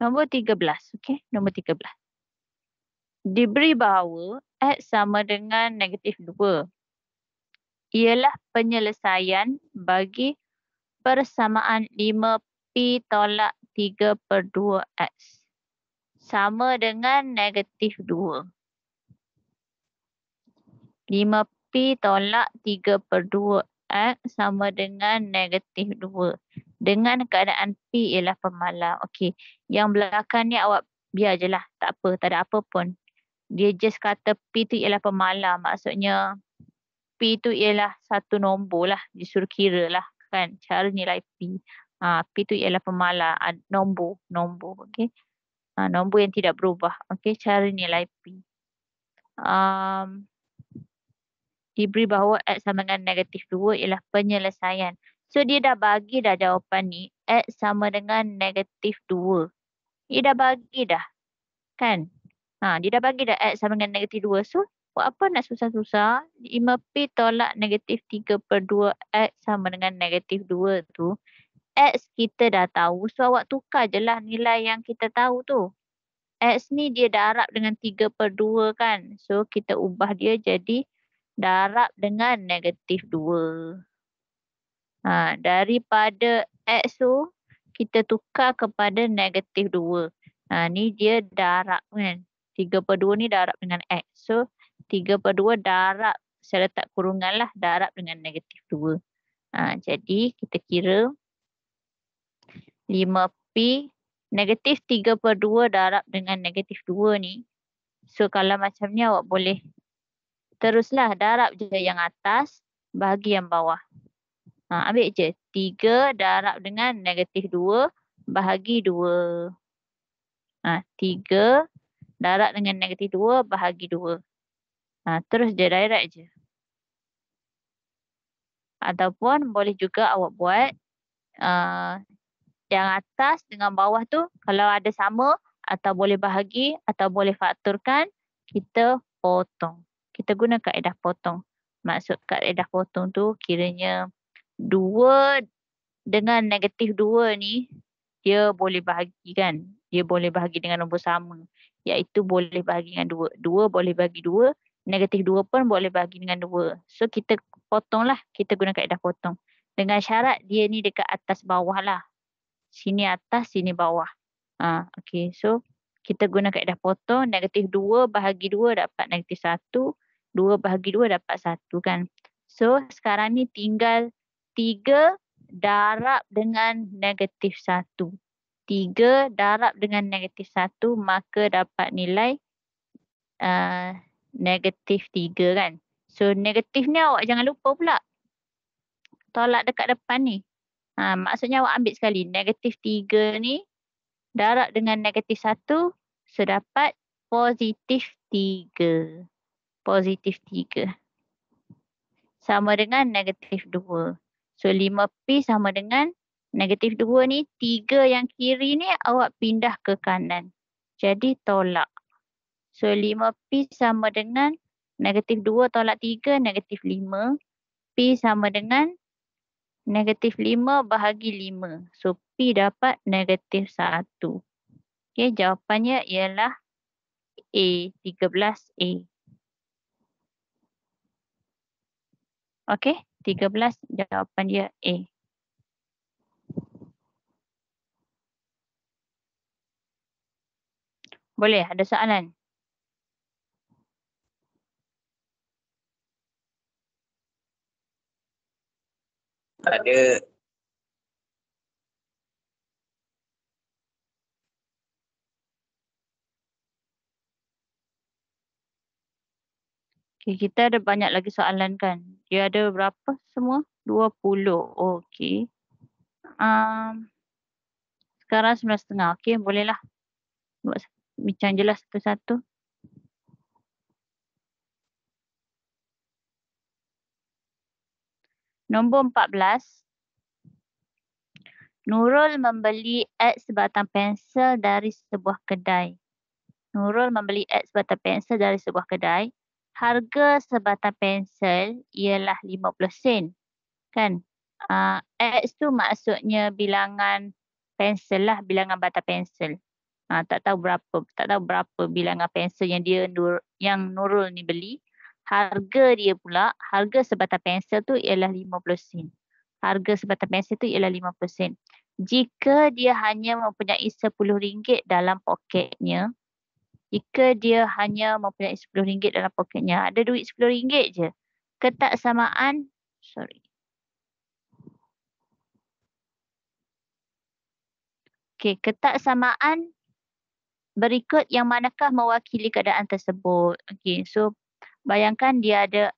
Nombor tiga belas, okay? nombor tiga belas. Diberi bahawa X sama dengan negatif dua, Ialah penyelesaian bagi persamaan lima p tolak tiga per dua x Sama dengan negatif dua. Lima p tolak tiga per dua x sama dengan negatif dua dengan keadaan P ialah pemalas. Okey, yang belakang ni awak biar je lah. Tak apa, tak ada apa pun. Dia just kata P tu ialah pemalas. Maksudnya P tu ialah satu nombor lah. Disuruh kira lah kan. Cara nilai P. Ha, P tu ialah pemalas. Ah, nombor, nombor. Okey. Ha, nombor yang tidak berubah. Okey, cara nilai P. Um, diberi bahawa X sama dengan negatif 2 ialah penyelesaian. So dia dah bagi dah jawapan ni. X sama dengan negatif 2. Dia dah bagi dah. Kan? Ha, dia dah bagi dah X sama dengan negatif 2. So buat apa nak susah-susah? 5P tolak negatif 3 per 2 X sama dengan negatif 2 tu. X kita dah tahu. So awak tukar je lah nilai yang kita tahu tu. X ni dia darab dengan 3 per 2 kan. So kita ubah dia jadi darab dengan negatif 2. Ha, daripada X tu kita tukar kepada negatif 2. Ha, ni dia darab kan. 3 per 2 ni darab dengan X. So 3 per 2 darab saya letak kurungan lah darab dengan negatif 2. Ha, jadi kita kira 5P negatif 3 per 2 darab dengan negatif 2 ni. So kalau macam ni awak boleh teruslah darab je yang atas bagi yang bawah. Ha, ambil je. 3 darab dengan negatif 2 bahagi 2. Ha, 3 darab dengan negatif 2 bahagi 2. Ha, terus je direct je. Ataupun boleh juga awak buat uh, yang atas dengan bawah tu kalau ada sama atau boleh bahagi atau boleh fakturkan kita potong. Kita guna kaedah potong. Maksud kaedah potong tu kiranya dua dengan negatif dua ni dia boleh bahagi kan. Dia boleh bahagi dengan nombor sama. Iaitu boleh bahagi dengan dua. Dua boleh bagi dua. Negatif dua pun boleh bahagi dengan dua. So kita potong lah. Kita guna kaedah potong. Dengan syarat dia ni dekat atas bawah lah. Sini atas, sini bawah. Ha, okay. So kita guna kaedah potong. Negatif dua bahagi dua dapat negatif satu. Dua bahagi dua dapat satu kan. So sekarang ni tinggal tiga darab dengan negatif satu. Tiga darab dengan negatif satu maka dapat nilai uh, negatif tiga kan. So negatif ni awak jangan lupa pula. Tolak dekat depan ni. Ha, maksudnya awak ambil sekali. Negatif tiga ni darab dengan negatif satu. So dapat positif tiga. Positif tiga. Sama dengan negatif dua. So 5P sama dengan negatif 2 ni 3 yang kiri ni awak pindah ke kanan. Jadi tolak. So 5P sama dengan negatif 2 tolak 3 negatif 5. P sama dengan negatif 5 bahagi 5. So P dapat negatif 1. Okay, jawapannya ialah A, 13A. Okay. 13 jawapan dia A. Boleh ada soalan? Ada Okay, kita ada banyak lagi soalan kan? Dia ada berapa semua? 20. Okey. Um, sekarang sembilan setengah. Okey, bolehlah. Buat bincang jelas satu-satu. Nombor empat belas. Nurul membeli X sebatang pensel dari sebuah kedai. Nurul membeli X sebatang pensel dari sebuah kedai harga sebatang pensel ialah 50 sen. Kan? Uh, X tu maksudnya bilangan pensel lah, bilangan batang pensel. Uh, tak tahu berapa, tak tahu berapa bilangan pensel yang dia yang Nurul ni beli. Harga dia pula, harga sebatang pensel tu ialah 50 sen. Harga sebatang pensel tu ialah 50 sen. Jika dia hanya mempunyai rm ringgit dalam poketnya, jika dia hanya mempunyai RM10 dalam poketnya. Ada duit RM10 je. Ketaksamaan, sorry. Okey, ketaksamaan berikut yang manakah mewakili keadaan tersebut. Okay, so bayangkan dia ada,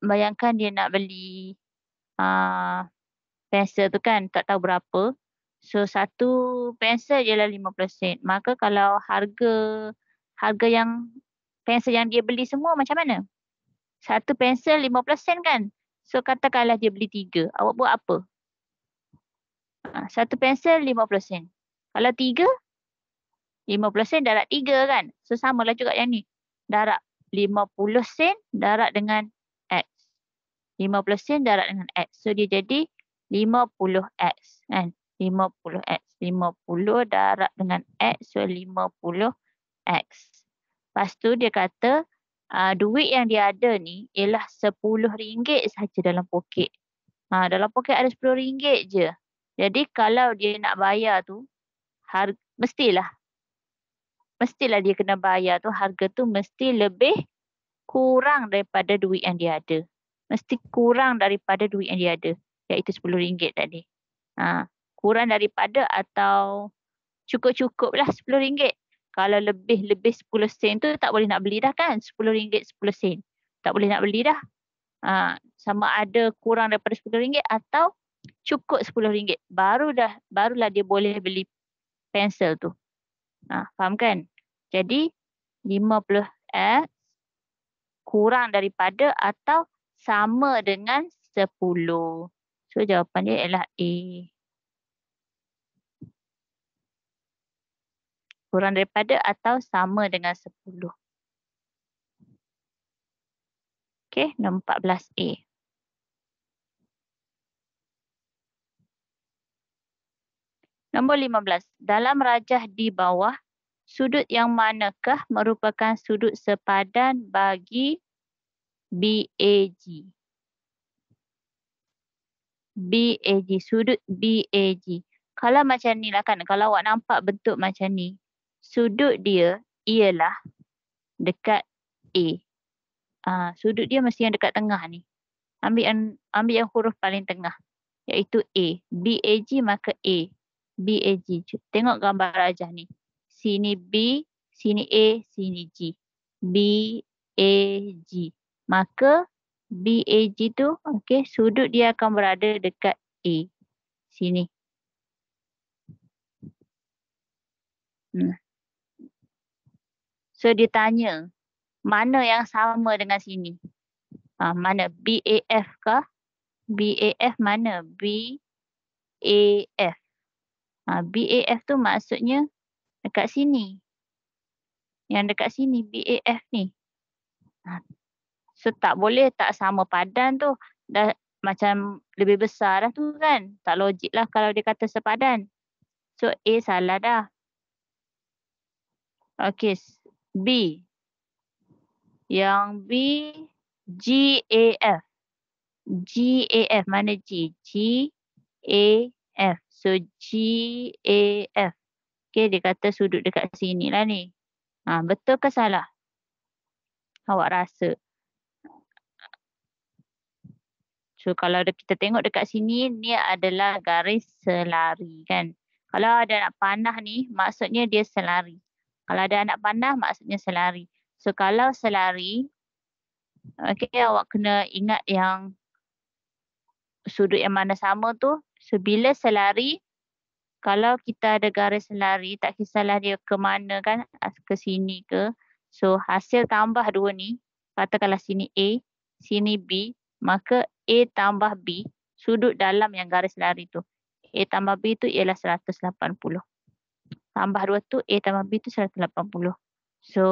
bayangkan dia nak beli uh, ah, pensel tu kan, tak tahu berapa. So satu pensel ialah 50 sen. Maka kalau harga harga yang pensel yang dia beli semua macam mana? Satu pensel 15 sen kan? So katakanlah dia beli tiga. Awak buat apa? Ha, satu pensel 50 sen. Kalau tiga, 50 sen darat tiga kan? So samalah juga yang ni. Darat 50 sen darat dengan X. 50 sen darat dengan X. So dia jadi 50X kan? 50X. 50 darat dengan X. So X. Lepas tu dia kata uh, duit yang dia ada ni ialah RM10 saja dalam poket. Ha, dalam poket ada RM10 je. Jadi kalau dia nak bayar tu, harga, mestilah. Mestilah dia kena bayar tu harga tu mesti lebih kurang daripada duit yang dia ada. Mesti kurang daripada duit yang dia ada. Iaitu RM10 tadi. Ha, kurang daripada atau cukup-cukup lah RM10 kalau lebih-lebih 10 sen tu tak boleh nak beli dah kan. rm ringgit 10 sen. Tak boleh nak beli dah. Ha, sama ada kurang daripada rm ringgit atau cukup rm ringgit Baru dah, barulah dia boleh beli pensel tu. Ha, faham kan? Jadi 50 eh, kurang daripada atau sama dengan 10. So jawapan dia ialah A. kurang daripada atau sama dengan 10. Okey, nombor 14A. Nombor 15. Dalam rajah di bawah, sudut yang manakah merupakan sudut sepadan bagi BAG? BAG, sudut BAG. Kalau macam ni lah kan, kalau awak nampak bentuk macam ni, sudut dia ialah dekat A. Uh, sudut dia mesti yang dekat tengah ni. Ambil yang, ambil yang huruf paling tengah iaitu A. B, A, G maka A. B, A, G. Tengok gambar rajah ni. Sini B, sini A, sini G. B, A, G. Maka B, A, G tu okay, sudut dia akan berada dekat A. Sini. Hmm. So dia tanya, mana yang sama dengan sini? Ha, mana BAF kah? BAF mana? BAF. Ha, ah, BAF tu maksudnya dekat sini. Yang dekat sini BAF ni. Ha. So tak boleh tak sama padan tu. Dah macam lebih besar dah tu kan. Tak logik lah kalau dia kata sepadan. So A salah dah. Okay. B. Yang B, G, A, F. G, A, F. Mana G? G, A, F. So, G, A, F. Okay, dia kata sudut dekat sini lah ni. Ha, betul ke salah? Awak rasa. So, kalau kita tengok dekat sini, ni adalah garis selari kan. Kalau ada nak panah ni, maksudnya dia selari. Kalau ada anak panah maksudnya selari. So kalau selari okey awak kena ingat yang sudut yang mana sama tu. So bila selari kalau kita ada garis selari tak kisahlah dia ke mana kan ke sini ke. So hasil tambah dua ni katakanlah sini A, sini B, maka A tambah B sudut dalam yang garis lari tu. A tambah B tu ialah 180 tambah 2 tu A tambah B tu 180. So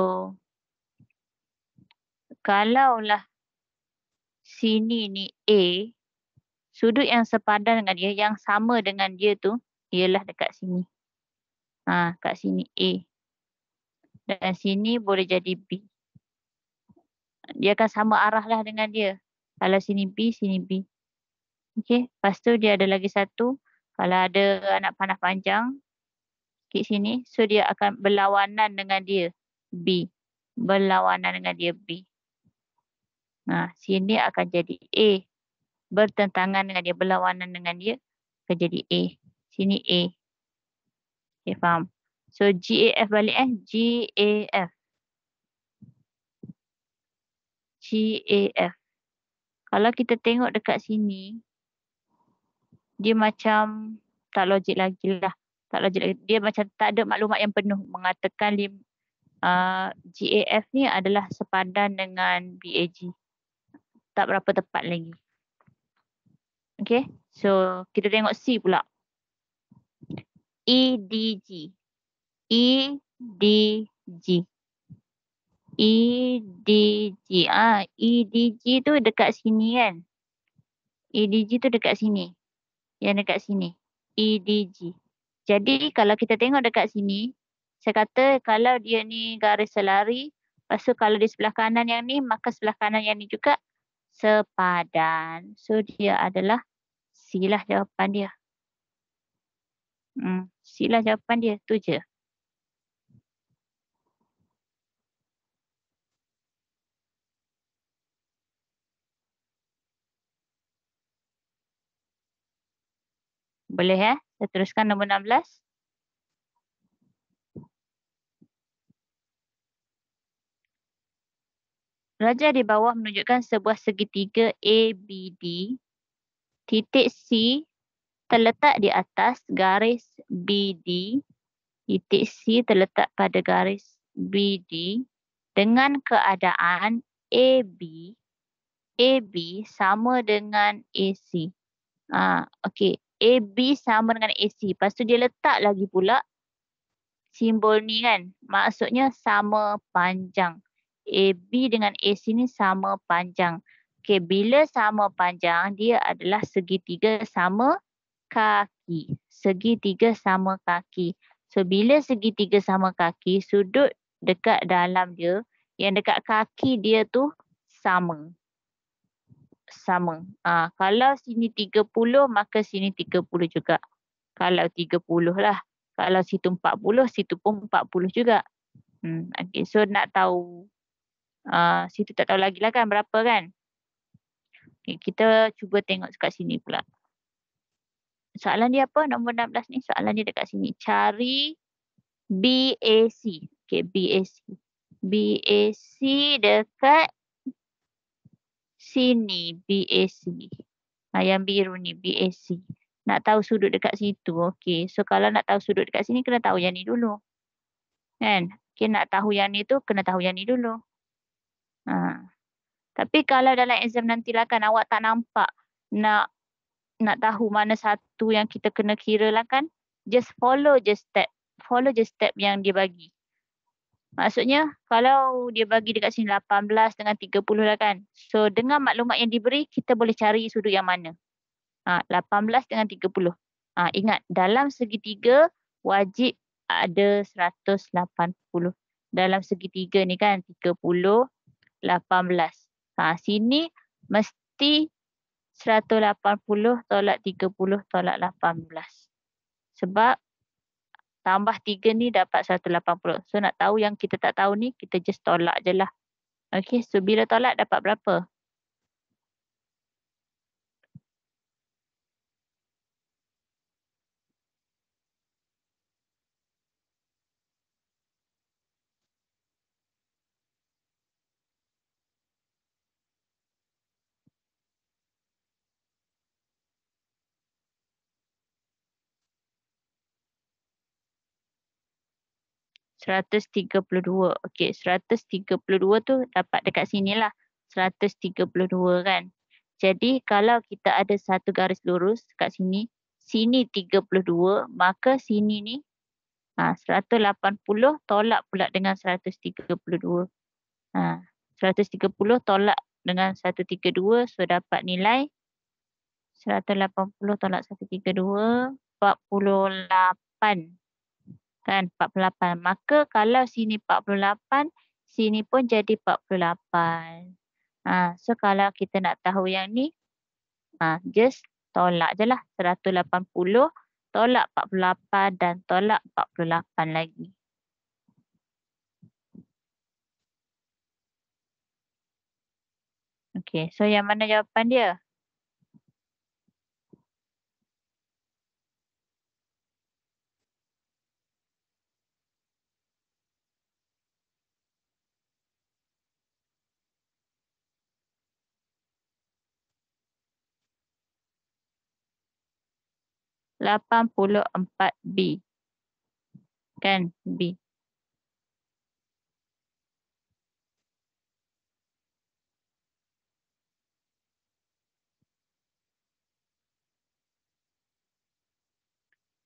kalaulah sini ni A sudut yang sepadan dengan dia yang sama dengan dia tu ialah dekat sini. Ha, kat sini A. Dan sini boleh jadi B. Dia akan sama arah lah dengan dia. Kalau sini B, sini B. Okey, lepas tu dia ada lagi satu. Kalau ada anak panah panjang, sakit sini. So dia akan berlawanan dengan dia. B. Berlawanan dengan dia B. Nah, ha, sini akan jadi A. Bertentangan dengan dia. Berlawanan dengan dia. Akan jadi A. Sini A. Okay, faham? So GAF balik eh. GAF. GAF. Kalau kita tengok dekat sini. Dia macam tak logik lagi lah tak lagi dia macam tak ada maklumat yang penuh mengatakan lim, uh, GAF ni adalah sepadan dengan BAG. Tak berapa tepat lagi. Okay, so kita tengok C pula. EDG. EDG. EDG. Ah, EDG tu dekat sini kan? EDG tu dekat sini. Yang dekat sini. EDG. EDG. Jadi kalau kita tengok dekat sini, saya kata kalau dia ni garis selari, lepas tu kalau di sebelah kanan yang ni, maka sebelah kanan yang ni juga sepadan. So dia adalah silah jawapan dia. Hmm, silah jawapan dia tu je. Boleh ya? Eh? Kita teruskan nombor 16. Belajar di bawah menunjukkan sebuah segitiga ABD. Titik C terletak di atas garis BD. Titik C terletak pada garis BD dengan keadaan AB. AB sama dengan AC. Ah, okey, AB sama dengan AC. Lepas tu dia letak lagi pula simbol ni kan. Maksudnya sama panjang. AB dengan AC ni sama panjang. Okey, bila sama panjang, dia adalah segitiga sama kaki. Segitiga sama kaki. So, bila segitiga sama kaki, sudut dekat dalam dia, yang dekat kaki dia tu sama sama. Ha, kalau sini 30 maka sini 30 juga. Kalau 30 lah. Kalau situ 40 situ pun 40 juga. Hmm, okay. So nak tahu. Uh, situ tak tahu lagi lah kan berapa kan. Okay, kita cuba tengok dekat sini pula. Soalan dia apa nombor 16 ni? Soalan dia dekat sini. Cari BAC. Okay, BAC. BAC dekat C ni BAC. Ha, yang biru ni BAC. Nak tahu sudut dekat situ. Okey. So kalau nak tahu sudut dekat sini kena tahu yang ni dulu. Kan? Okey nak tahu yang ni tu kena tahu yang ni dulu. Ha. Tapi kalau dalam exam nanti lah kan awak tak nampak nak nak tahu mana satu yang kita kena kira lah kan. Just follow just step. Follow just step yang dia bagi. Maksudnya kalau dia bagi dekat sini 18 dengan 30 lah kan. So dengan maklumat yang diberi kita boleh cari sudut yang mana. Ha, 18 dengan 30. Ha, ingat dalam segitiga wajib ada 180. Dalam segitiga ni kan 30, 18. Ha, sini mesti 180 tolak 30 tolak 18. Sebab tambah tiga ni dapat 180. So nak tahu yang kita tak tahu ni, kita just tolak je lah. Okay, so bila tolak dapat berapa? 132. Okey, 132 tu dapat dekat sinilah. 132 kan. Jadi kalau kita ada satu garis lurus kat sini, sini 32, maka sini ni ha, 180 tolak pula dengan 132. Ha, 130 tolak dengan 132, so dapat nilai 180 tolak 132, 48. Kan 48. Maka kalau sini 48, sini pun jadi 48. Ha, so kalau kita nak tahu yang ni, ha, just tolak je lah. 180, tolak 48 dan tolak 48 lagi. Okay, so yang mana jawapan dia? 84B. Kan B.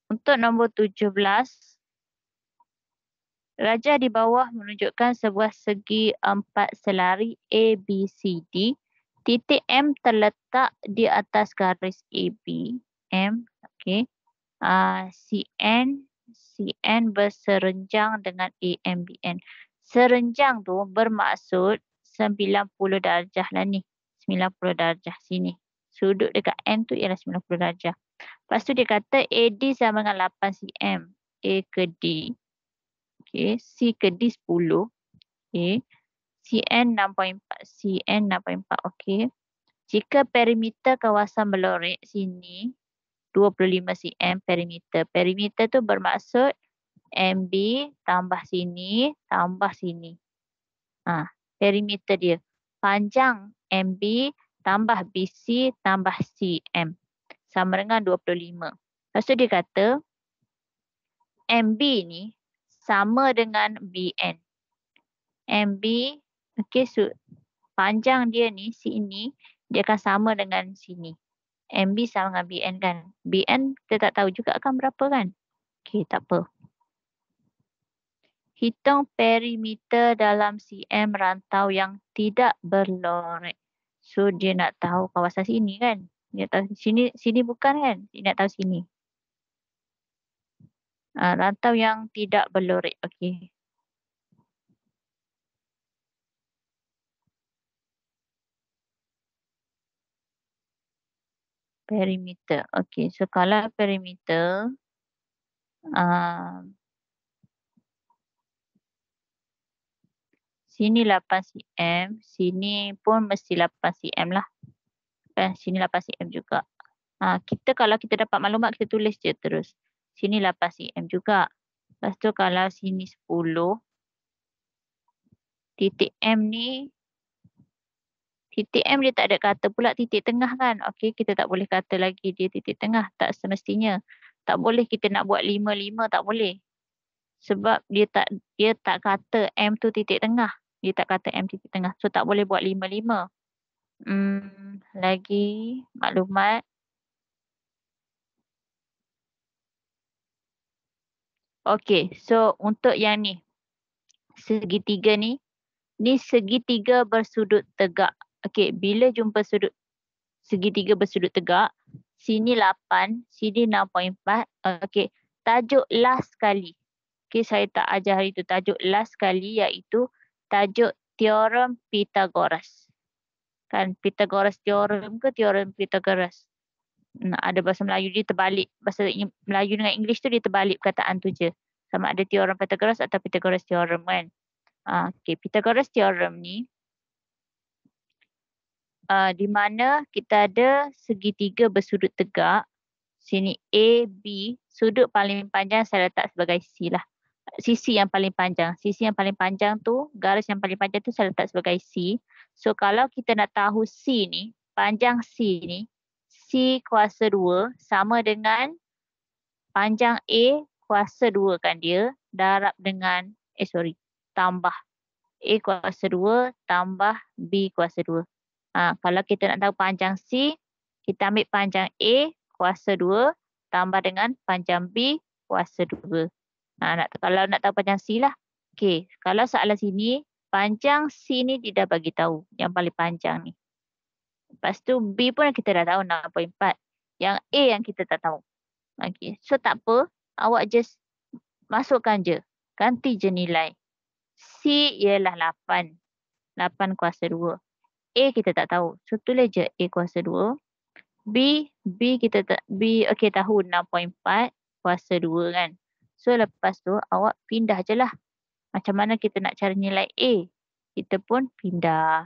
Untuk nombor 17, raja di bawah menunjukkan sebuah segi empat selari ABCD. Titik M terletak di atas garis AB. M Okay. Uh, ah, CN, CN berserenjang dengan AMBN. Serenjang tu bermaksud 90 darjah lah ni. 90 darjah sini. Sudut dekat N tu ialah 90 darjah. Lepas tu dia kata AD sama dengan 8 cm. A ke D. Okay. C ke D 10. Okay. CN 6.4. CN 6.4. Okay. Jika perimeter kawasan belorek sini 25 cm perimeter. Perimeter tu bermaksud MB tambah sini, tambah sini. Ha, perimeter dia. Panjang MB tambah BC tambah CM. Sama dengan 25. Lepas tu dia kata MB ni sama dengan BN. MB, okay, so panjang dia ni, sini, dia akan sama dengan sini. MB sama dengan BN kan. BN kita tak tahu juga akan berapa kan. Okey tak apa. Hitung perimeter dalam CM rantau yang tidak berlorek. So dia nak tahu kawasan sini kan. Dia tahu sini, sini bukan kan. Dia nak tahu sini. Uh, rantau yang tidak berlorek. Okey. perimeter. okay. so kalau perimeter uh, sini 8 cm, sini pun mesti 8 cm lah. Eh, sini 8 cm juga. Uh, kita kalau kita dapat maklumat, kita tulis je terus. Sini 8 cm juga. Lepas tu kalau sini 10, titik M ni titik M dia tak ada kata pula titik tengah kan. Okey kita tak boleh kata lagi dia titik tengah tak semestinya. Tak boleh kita nak buat lima lima tak boleh. Sebab dia tak dia tak kata M tu titik tengah. Dia tak kata M titik tengah. So tak boleh buat lima lima Hmm, lagi maklumat. Okey so untuk yang ni. Segitiga ni. Ni segitiga bersudut tegak. Okey, bila jumpa sudut segitiga bersudut tegak, sini 8, sini 6.4. Okey, tajuk last kali. Okey, saya tak ajar hari itu. Tajuk last kali iaitu tajuk teorem Pythagoras. Kan Pythagoras teorem ke teorem Pythagoras? Nah, ada bahasa Melayu dia terbalik. Bahasa Melayu dengan English tu dia terbalik perkataan tu je. Sama ada teorem Pythagoras atau Pythagoras teorem kan. Ah, okay. Pythagoras teorem ni uh, di mana kita ada segitiga bersudut tegak. Sini A, B. Sudut paling panjang saya letak sebagai C lah. Sisi yang paling panjang. Sisi yang paling panjang tu, garis yang paling panjang tu saya letak sebagai C. So kalau kita nak tahu C ni, panjang C ni, C kuasa 2 sama dengan panjang A kuasa 2 kan dia darab dengan, eh sorry, tambah. A kuasa 2 tambah B kuasa Ha, kalau kita nak tahu panjang C, kita ambil panjang A kuasa 2 tambah dengan panjang B kuasa 2. Ha, nak, kalau nak tahu panjang C lah. Okey, kalau soalan sini, panjang C ni dia dah bagi tahu yang paling panjang ni. Lepas tu B pun kita dah tahu 6.4. Yang A yang kita tak tahu. Okey, so tak apa. Awak just masukkan je. Ganti je nilai. C ialah 8. 8 kuasa 2. A kita tak tahu. So tulis je A kuasa 2. B, B kita tak, B okay tahu 6.4 kuasa 2 kan. So lepas tu awak pindah je lah. Macam mana kita nak cari nilai A. Kita pun pindah.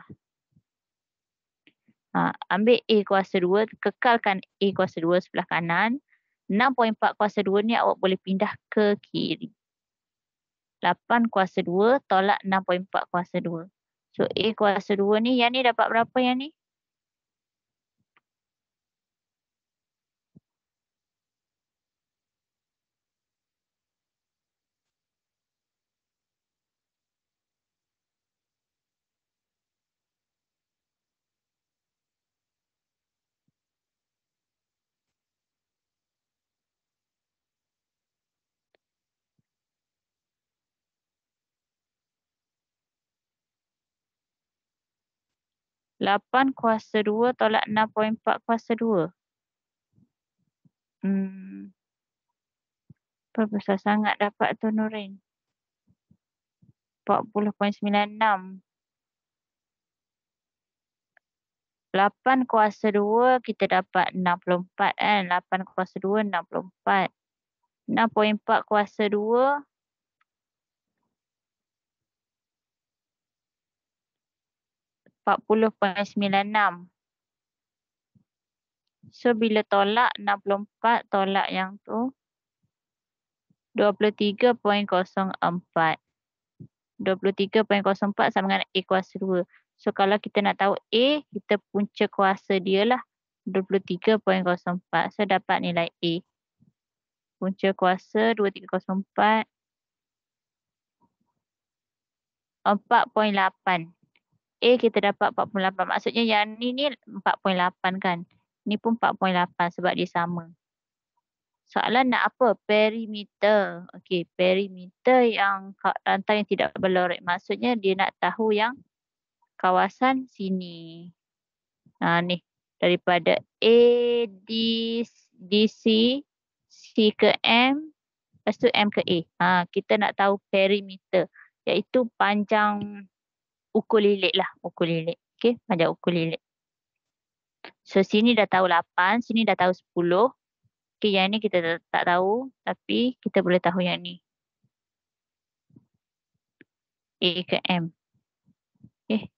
Ha, ambil A kuasa 2, kekalkan A kuasa 2 sebelah kanan. 6.4 kuasa 2 ni awak boleh pindah ke kiri. 8 kuasa 2 tolak 6.4 kuasa 2. So A kuasa 2 ni, yang ni dapat berapa yang ni? 8 kuasa 2 tolak 6.4 kuasa 2. Hmm. Apa besar sangat dapat tu Nurin? 40.96. Lapan kuasa dua kita dapat enam puluh empat kan. Lapan kuasa dua enam puluh empat. Enam 64. empat kuasa dua. 40.96. So bila tolak 64 tolak yang tu 23.04. 23.04 sama dengan A kuasa 2. So kalau kita nak tahu A, kita punca kuasa dia lah. 23.04. So dapat nilai A. Punca kuasa 2304. 4.8. A kita dapat 48. Maksudnya yang ni ni 4.8 kan. Ni pun 4.8 sebab dia sama. Soalan nak apa? Perimeter. Okey, perimeter yang rantai yang tidak berlorek. Maksudnya dia nak tahu yang kawasan sini. Ha ni daripada A D D C C ke M lepas tu M ke A. Ha kita nak tahu perimeter iaitu panjang ukulele lah, ukulele. Okey, majak ukulele. So sini dah tahu 8, sini dah tahu 10. okay, yang ni kita tak tahu tapi kita boleh tahu yang ni. A ke M. Okey.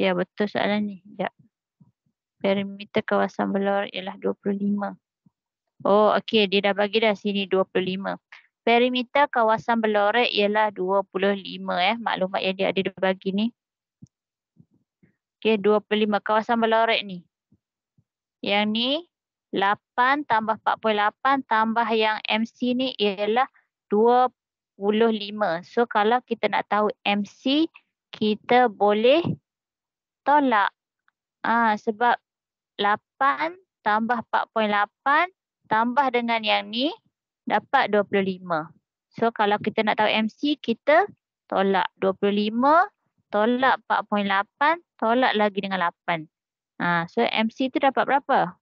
Ya betul soalan ni. Ya. Perimeter kawasan belor ialah 25. Oh okey dia dah bagi dah sini 25. Perimeter kawasan belorek ialah 25 eh maklumat yang dia ada bagi ni. Okey 25 kawasan belorek ni. Yang ni 8 tambah 48 tambah yang MC ni ialah 25. So kalau kita nak tahu MC kita boleh tolak. Ah sebab 8 tambah 48 tambah dengan yang ni dapat 25. So kalau kita nak tahu MC, kita tolak 25, tolak 4.8, tolak lagi dengan 8. Ha, so MC tu dapat berapa?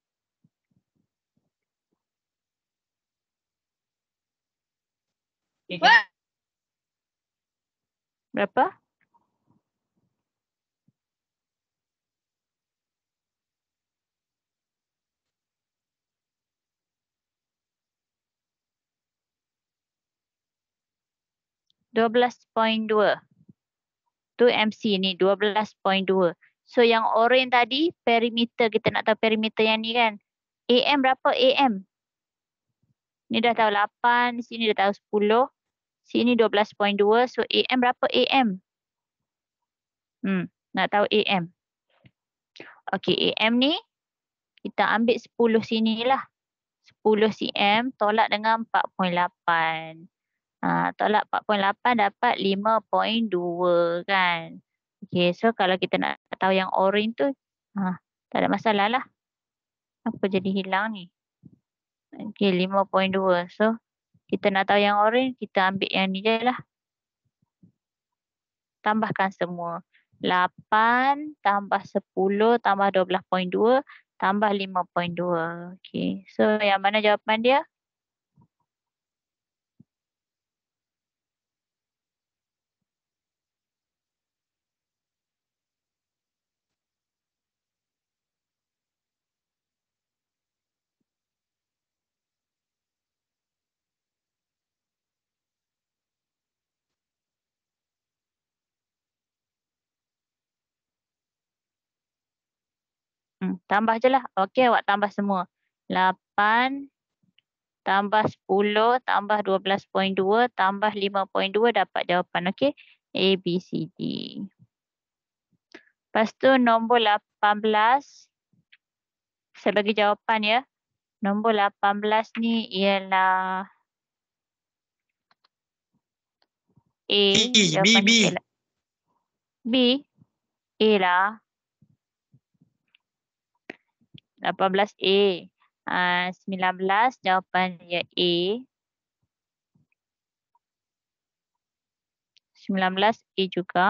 Berapa? 12.2. Tu MC ni 12.2. So yang orange tadi perimeter kita nak tahu perimeter yang ni kan. AM berapa AM? Ni dah tahu 8, sini dah tahu 10. Sini 12.2. So AM berapa AM? Hmm, nak tahu AM. Okey, AM ni kita ambil 10 sinilah. 10 cm tolak dengan Ha, tolak 4.8 dapat 5.2 kan. Okey, so kalau kita nak tahu yang orange tu, ha, tak ada masalah lah. Apa jadi hilang ni? Okey, 5.2. So, kita nak tahu yang orange, kita ambil yang ni je lah. Tambahkan semua. 8 tambah 10 tambah 12.2 tambah 5.2. Okay, so yang mana jawapan dia? 5.2. tambah je lah. Okey awak tambah semua. 8 tambah 10 tambah 12.2 tambah 5.2 dapat jawapan. Okey. A, B, C, D. Lepas tu nombor 18. Saya bagi jawapan ya. Nombor 18 ni ialah. A. B, B, B. B. A lah. 18A. Ha, 19 jawapan dia A. 19 A juga.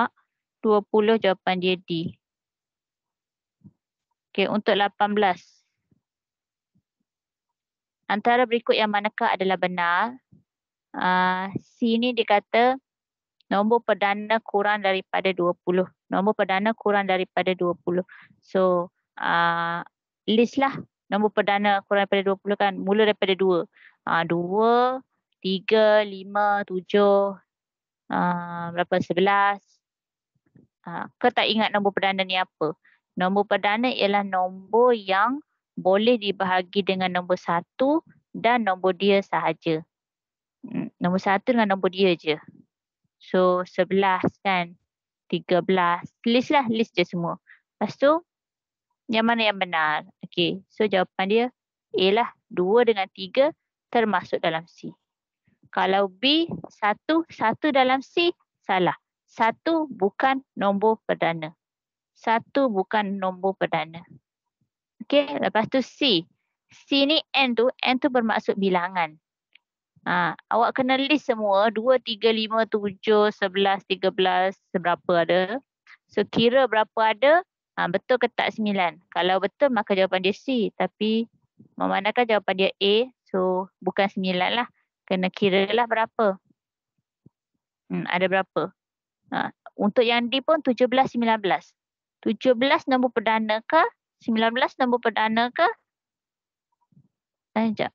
20 jawapan dia D. Okay untuk 18. Antara berikut yang manakah adalah benar? Uh, C ni dia kata nombor perdana kurang daripada 20. Nombor perdana kurang daripada 20. So, uh, list lah nombor perdana kurang daripada 20 kan. Mula daripada 2. Uh, 2, 3, 5, 7, uh, berapa 11. Uh, ke tak ingat nombor perdana ni apa? Nombor perdana ialah nombor yang boleh dibahagi dengan nombor 1 dan nombor dia sahaja. Hmm, nombor 1 dengan nombor dia je. So 11 kan. 13. List lah list je semua. Lepas tu yang mana yang benar? Okey, so jawapan dia A lah. 2 dengan 3 termasuk dalam C. Kalau B, 1. 1 dalam C, salah. 1 bukan nombor perdana. 1 bukan nombor perdana. Okey, lepas tu C. C ni N tu, N tu bermaksud bilangan. Ha, awak kena list semua 2, 3, 5, 7, 11, 13, seberapa ada. So kira berapa ada, Ha, betul ke tak 9? Kalau betul maka jawapan dia C. Tapi memandangkan jawapan dia A. So bukan 9 lah. Kena kira lah berapa. Hmm, ada berapa. Ha, untuk yang D pun 17-19. 17 nombor perdana ke? 19 nombor perdana ke? Tanya sekejap.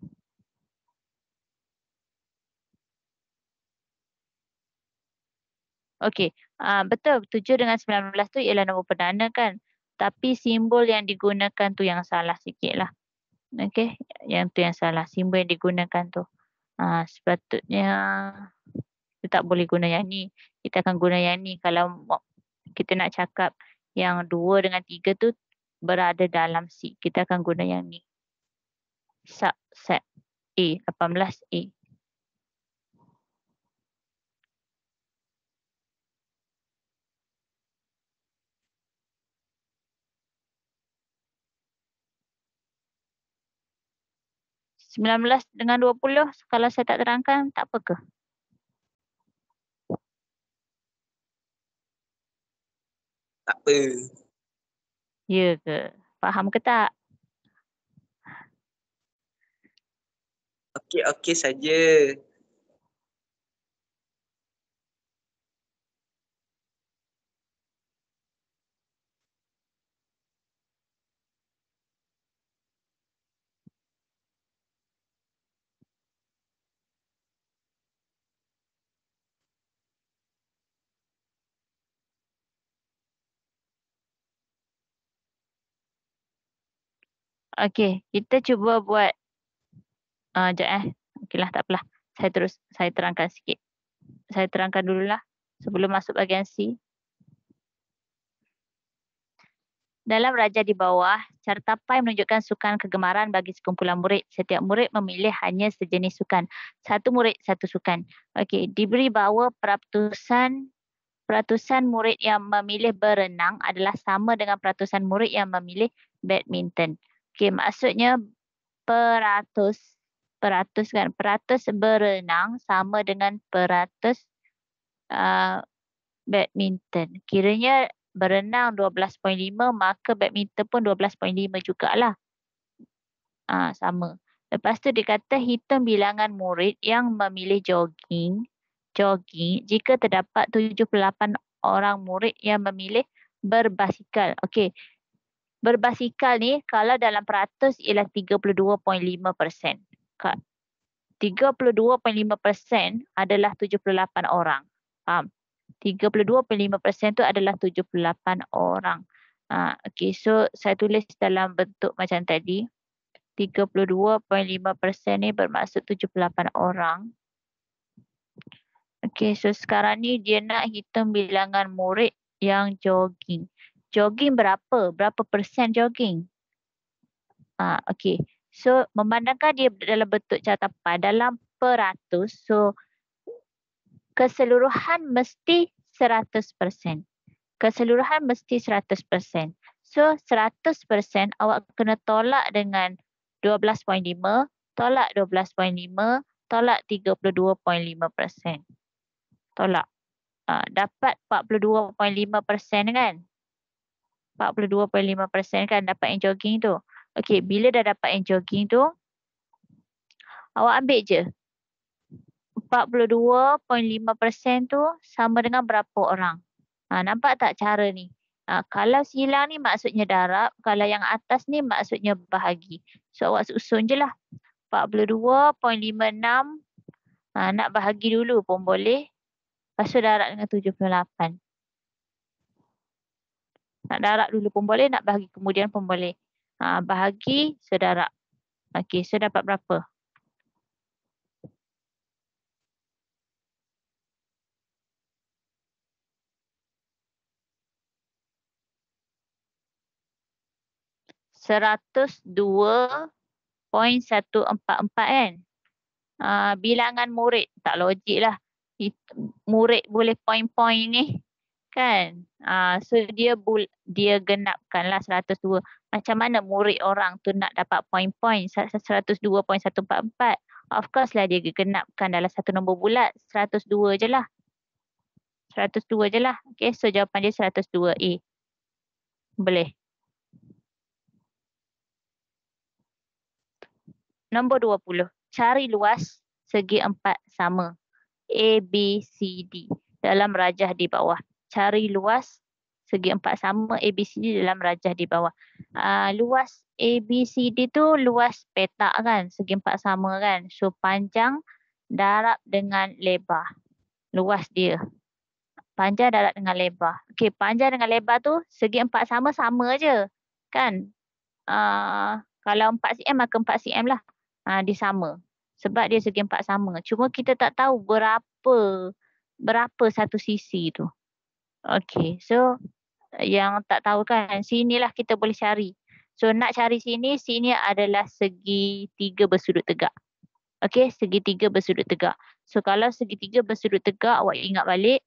Okey, uh, betul 7 dengan 19 tu ialah nombor perdana kan tapi simbol yang digunakan tu yang salah sikit lah. Okay, yang tu yang salah. Simbol yang digunakan tu. Ha, sepatutnya kita tak boleh guna yang ni. Kita akan guna yang ni kalau kita nak cakap yang dua dengan tiga tu berada dalam si. Kita akan guna yang ni. Subset A, 18A. 19 dengan 20 kalau saya tak terangkan tak apa ke? Tak apa. Ya ke? Faham ke tak? Okey okey saja. Okey, kita cuba buat uh, sekejap eh. Okeylah, tak apalah. Saya terus, saya terangkan sikit. Saya terangkan dululah sebelum masuk bagian C. Dalam raja di bawah, carta pai menunjukkan sukan kegemaran bagi sekumpulan murid. Setiap murid memilih hanya sejenis sukan. Satu murid, satu sukan. Okey, diberi bahawa peratusan peratusan murid yang memilih berenang adalah sama dengan peratusan murid yang memilih badminton. Okey, maksudnya peratus. Peratus kan? Peratus berenang sama dengan peratus uh, badminton. Kiranya berenang 12.5 maka badminton pun 12.5 jugalah. Ah uh, sama. Lepas tu dia kata hitung bilangan murid yang memilih jogging. Jogging jika terdapat 78 orang murid yang memilih berbasikal. Okey, berbasikal ni kalau dalam peratus ialah 32.5%. 32.5% adalah 78 orang. Faham? 32.5% tu adalah 78 orang. Ha, okay, so saya tulis dalam bentuk macam tadi. 32.5% ni bermaksud 78 orang. Okay, so sekarang ni dia nak hitung bilangan murid yang jogging jogging berapa? Berapa persen jogging? Ah, okay. So memandangkan dia dalam bentuk catapan dalam peratus, so keseluruhan mesti 100%. Keseluruhan mesti 100%. So 100% awak kena tolak dengan 12.5, tolak 12.5, tolak 32.5%. Tolak. Uh, dapat 42.5% kan? 42.5% kan dapat yang jogging tu. Okey, bila dah dapat yang jogging tu, awak ambil je. 42.5% tu sama dengan berapa orang. Ha, nampak tak cara ni? Ha, kalau silang ni maksudnya darab, kalau yang atas ni maksudnya bahagi. So awak susun je lah. 42.56 ha, nak bahagi dulu pun boleh. Lepas tu darab dengan 78. Nak darab dulu pun boleh, nak bahagi kemudian pun boleh. Ha, bahagi sedarab. Okey, saya dapat berapa? Seratus dua poin satu empat empat kan? Ha, bilangan murid. Tak logik lah. Murid boleh poin-poin ni kan. Uh, so dia bul- dia genapkan genapkanlah 102. Macam mana murid orang tu nak dapat point-point 102.144. Of course lah dia genapkan dalam satu nombor bulat 102 je lah. 102 je lah. Okay, so jawapan dia 102A. Boleh. Nombor 20. Cari luas segi empat sama. A, B, C, D. Dalam rajah di bawah cari luas segi empat sama ABCD dalam rajah di bawah. Uh, luas ABCD tu luas petak kan, segi empat sama kan. So panjang darab dengan lebar. Luas dia. Panjang darab dengan lebar. Okay panjang dengan lebar tu segi empat sama sama aje. Kan? Uh, kalau empat cm maka empat cm lah. Uh, dia sama. Sebab dia segi empat sama. Cuma kita tak tahu berapa berapa satu sisi tu. Okay, so yang tak tahu kan, sinilah kita boleh cari. So nak cari sini, sini adalah segi tiga bersudut tegak. Okay, segi tiga bersudut tegak. So kalau segi tiga bersudut tegak, awak ingat balik.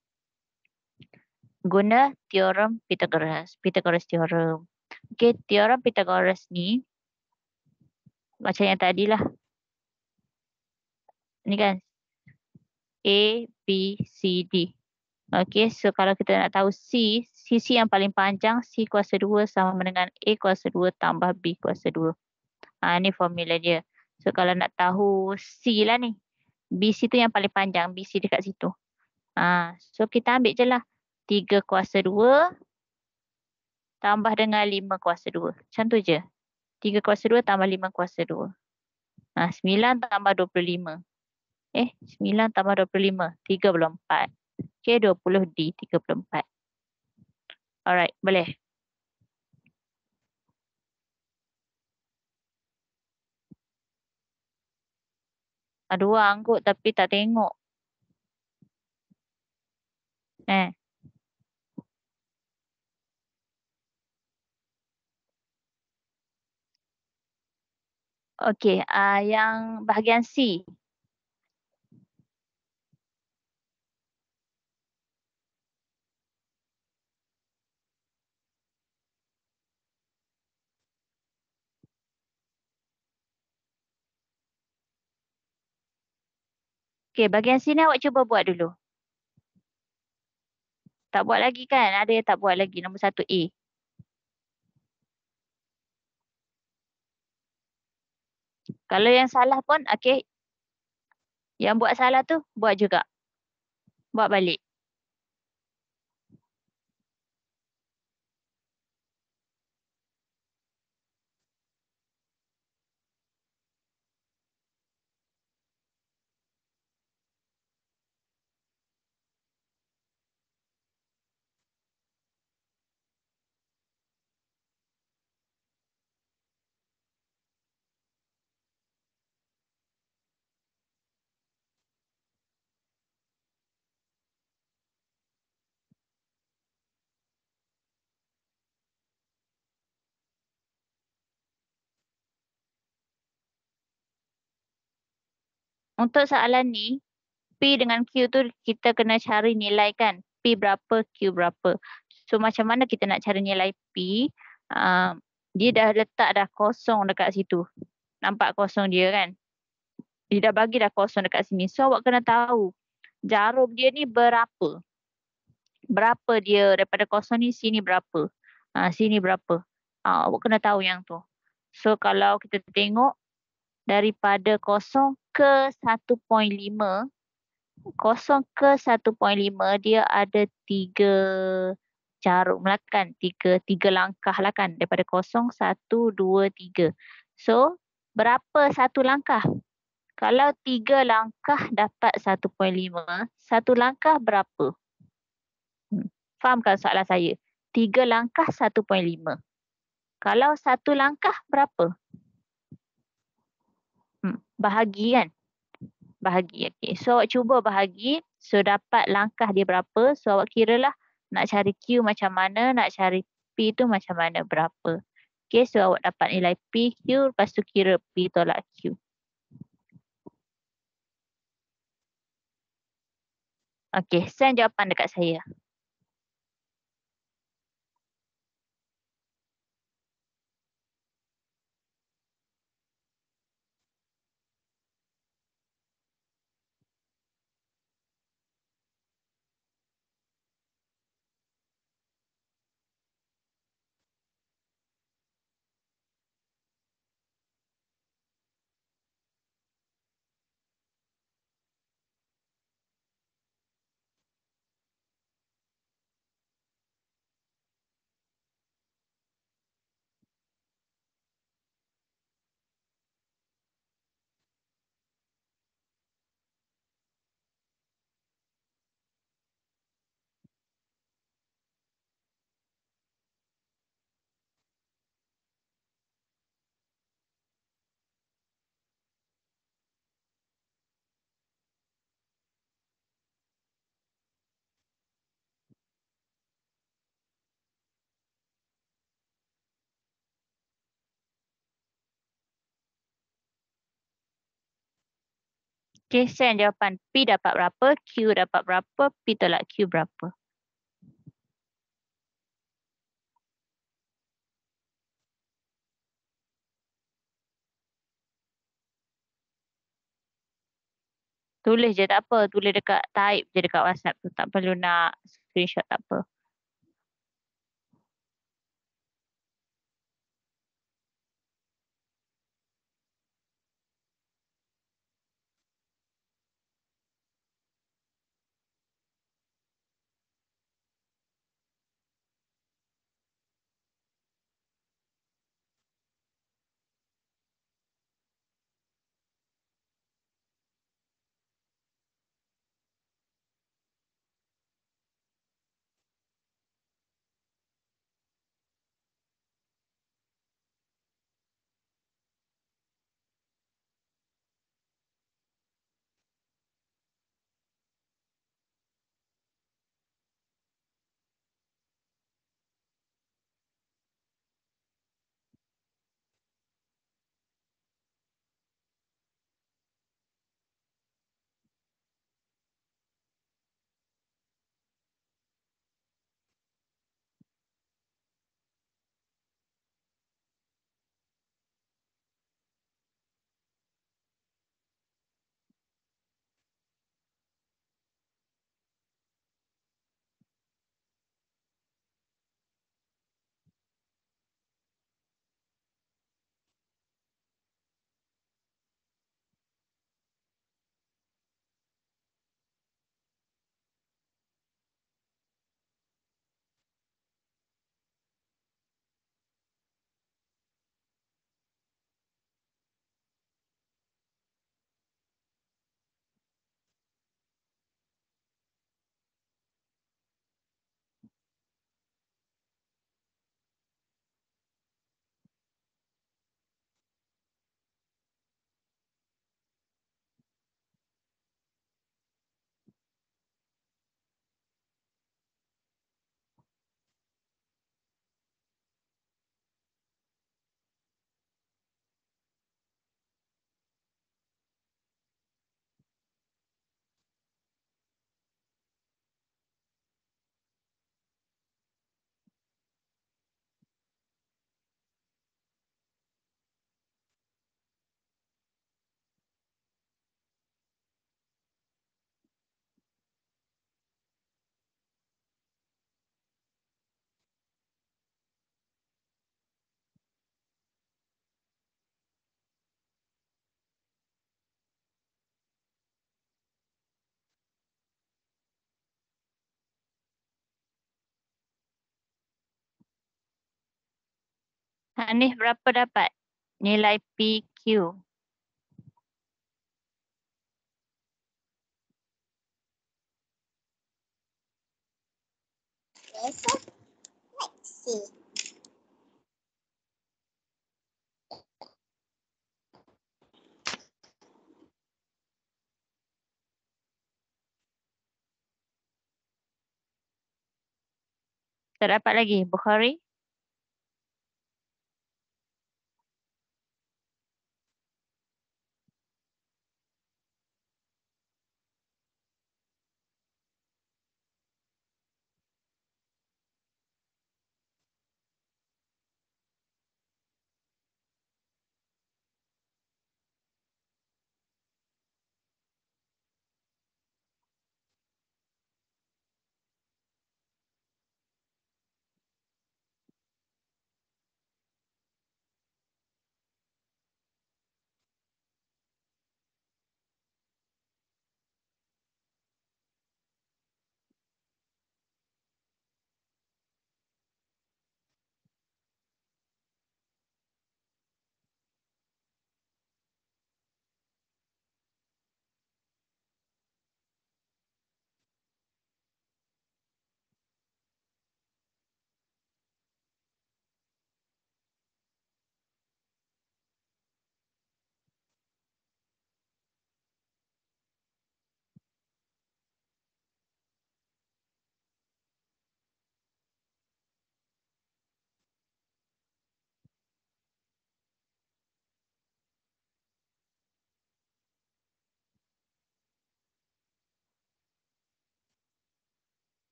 Guna teorem Pythagoras. Pythagoras teorem. Okay, teorem Pythagoras ni. Macam yang tadi lah. Ni kan. A, B, C, D. Okey, so kalau kita nak tahu C, sisi yang paling panjang C kuasa 2 sama dengan A kuasa 2 tambah B kuasa 2. Ha, ini formula dia. So kalau nak tahu C lah ni. BC tu yang paling panjang, b BC dekat situ. Ha, so kita ambil je lah. 3 kuasa 2 tambah dengan 5 kuasa 2. Macam tu je. 3 kuasa 2 tambah 5 kuasa 2. Ha, 9 tambah 25. Eh, 9 tambah 25. 3 belum 4. Okay, 20 D, 34. Alright, boleh. Dua angkut tapi tak tengok. Eh. Okey, uh, yang bahagian C. Okey, bagian sini awak cuba buat dulu. Tak buat lagi kan? Ada yang tak buat lagi. Nombor satu A. Kalau yang salah pun, okey. Yang buat salah tu, buat juga. Buat balik. Untuk soalan ni, P dengan Q tu kita kena cari nilai kan. P berapa, Q berapa. So macam mana kita nak cari nilai P. Uh, dia dah letak dah kosong dekat situ. Nampak kosong dia kan. Dia dah bagi dah kosong dekat sini. So awak kena tahu jarum dia ni berapa. Berapa dia daripada kosong ni sini berapa. Uh, sini berapa. Uh, awak kena tahu yang tu. So kalau kita tengok daripada kosong ke 1.5 kosong ke 1.5 dia ada tiga jarum lah kan tiga tiga langkah lah kan daripada kosong satu dua tiga. so berapa satu langkah kalau tiga langkah dapat 1.5 satu langkah berapa hmm, fahamkan soalan saya tiga langkah 1.5 kalau satu langkah berapa bahagi kan. Bahagi. Okay. So awak cuba bahagi. So dapat langkah dia berapa. So awak lah nak cari Q macam mana. Nak cari P tu macam mana berapa. Okay. So awak dapat nilai P, Q. Lepas tu kira P tolak Q. Okay. Send jawapan dekat saya. kesan jawapan P dapat berapa, Q dapat berapa, P tolak Q berapa. Tulis je tak apa, tulis dekat type je dekat WhatsApp tu, tak perlu nak screenshot tak apa. Hanif berapa dapat nilai PQ? Let's see. Tak dapat lagi. Bukhari?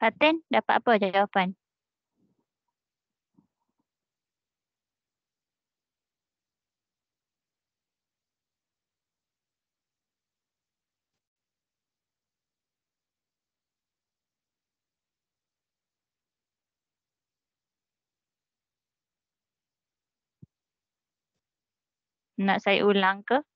Fatin, dapat apa jawapan? Nak saya ulang ke?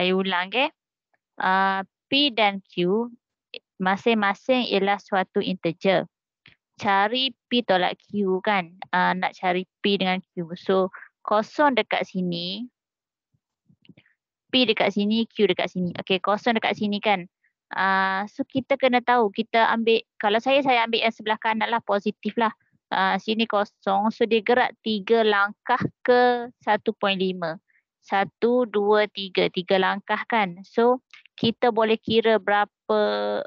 saya ulang okay. uh, eh. ah, P dan Q masing-masing ialah suatu integer cari P tolak Q kan uh, nak cari P dengan Q so kosong dekat sini P dekat sini Q dekat sini okay, kosong dekat sini kan uh, so kita kena tahu kita ambil kalau saya saya ambil yang sebelah kanan lah positif lah uh, sini kosong so dia gerak tiga langkah ke 1.5 satu, dua, tiga, tiga langkah kan. So kita boleh kira berapa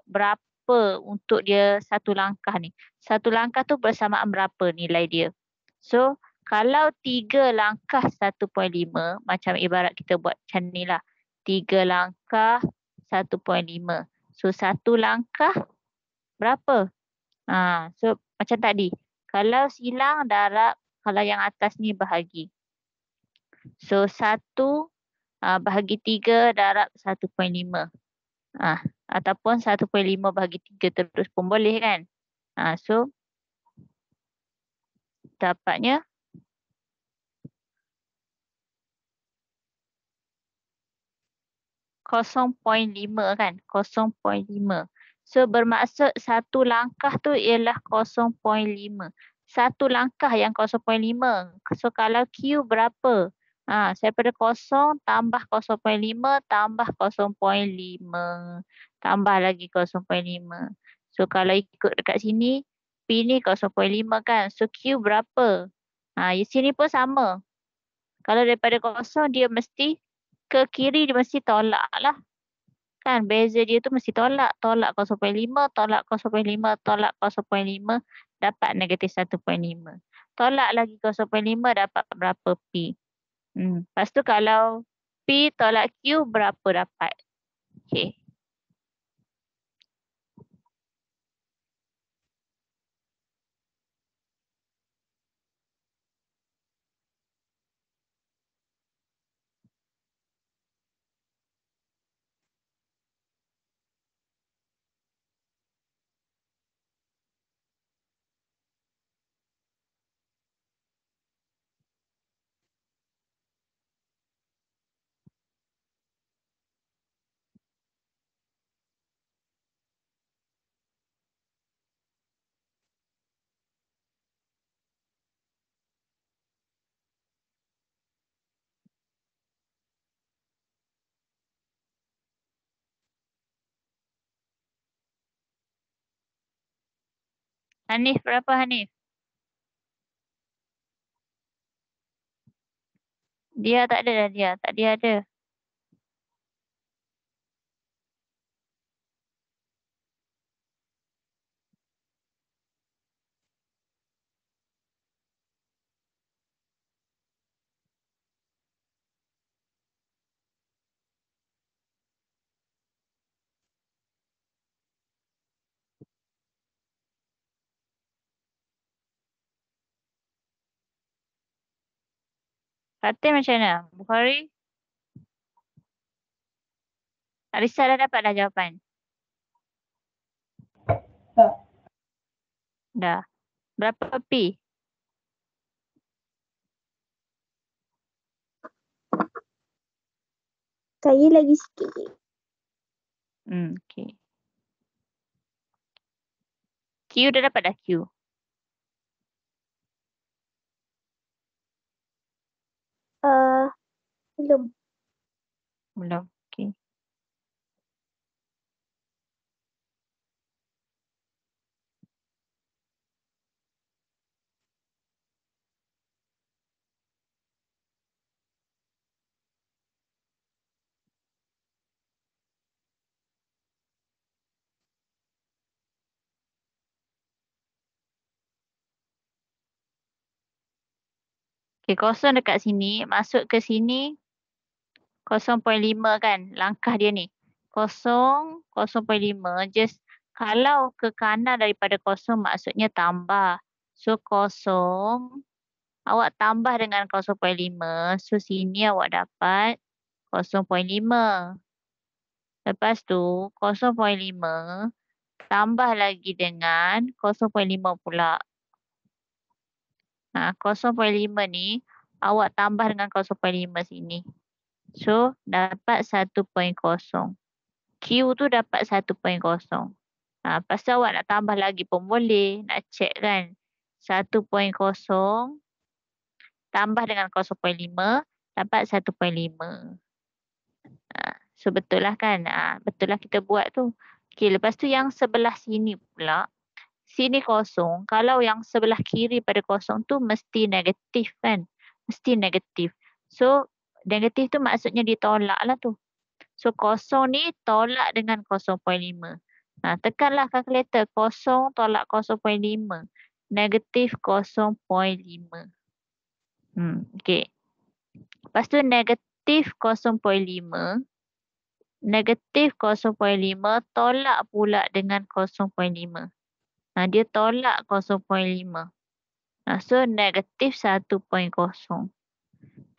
berapa untuk dia satu langkah ni. Satu langkah tu bersamaan berapa nilai dia. So kalau tiga langkah 1.5 macam ibarat kita buat macam ni lah. Tiga langkah 1.5. So satu langkah berapa? Ha, so macam tadi. Kalau silang darab kalau yang atas ni bahagi. So 1 uh, ah, bahagi 3 darab 1.5. Uh, ah, ataupun 1.5 bahagi 3 terus pun boleh kan. Uh, so dapatnya. Kosong poin lima kan. Kosong poin lima. So bermaksud satu langkah tu ialah kosong poin lima. Satu langkah yang kosong poin lima. So kalau Q berapa? Ha, pada kosong tambah 0.5 tambah 0.5. Tambah lagi 0.5. So kalau ikut dekat sini, P ni 0.5 kan. So Q berapa? Ha, di sini pun sama. Kalau daripada kosong dia mesti ke kiri dia mesti tolak lah. Kan beza dia tu mesti tolak. Tolak 0.5, tolak 0.5, tolak 0.5. Dapat negatif 1.5. Tolak lagi 0.5 dapat berapa P? Hmm. Lepas tu kalau P tolak Q berapa dapat? Okay. Hanif berapa Hanif? Dia tak ada dah dia. Tak dia ada. Fatih macam mana? Bukhari? Arisa dah dapat dah jawapan? Tak. Dah. Berapa P? Saya lagi sikit. Hmm, okay. Q dah dapat dah Q? Dah. belum. Belum. Okey. Okay, kosong dekat sini, masuk ke sini, 0.5 kan langkah dia ni. 0, 0.5 just kalau ke kanan daripada 0 maksudnya tambah. So 0 awak tambah dengan 0.5 so sini awak dapat 0.5. Lepas tu 0.5 tambah lagi dengan 0.5 pula. Ha, 0.5 ni awak tambah dengan 0.5 sini. So dapat 1.0. Q tu dapat 1.0. Ha, pasal awak nak tambah lagi pun boleh. Nak check kan. 1.0 tambah dengan 0.5 dapat 1.5. Ha, so betul lah kan. Ha, betul lah kita buat tu. Okay, lepas tu yang sebelah sini pula. Sini kosong. Kalau yang sebelah kiri pada kosong tu mesti negatif kan. Mesti negatif. So Negatif tu maksudnya ditolak lah tu. So kosong ni tolak dengan 0.5. Nah ha, tekanlah kalkulator kosong tolak 0.5. Negatif 0.5. Hmm, okay. Lepas tu negatif 0.5. Negatif 0.5 tolak pula dengan 0.5. Nah ha, dia tolak 0.5. Ha, so negatif 1.0.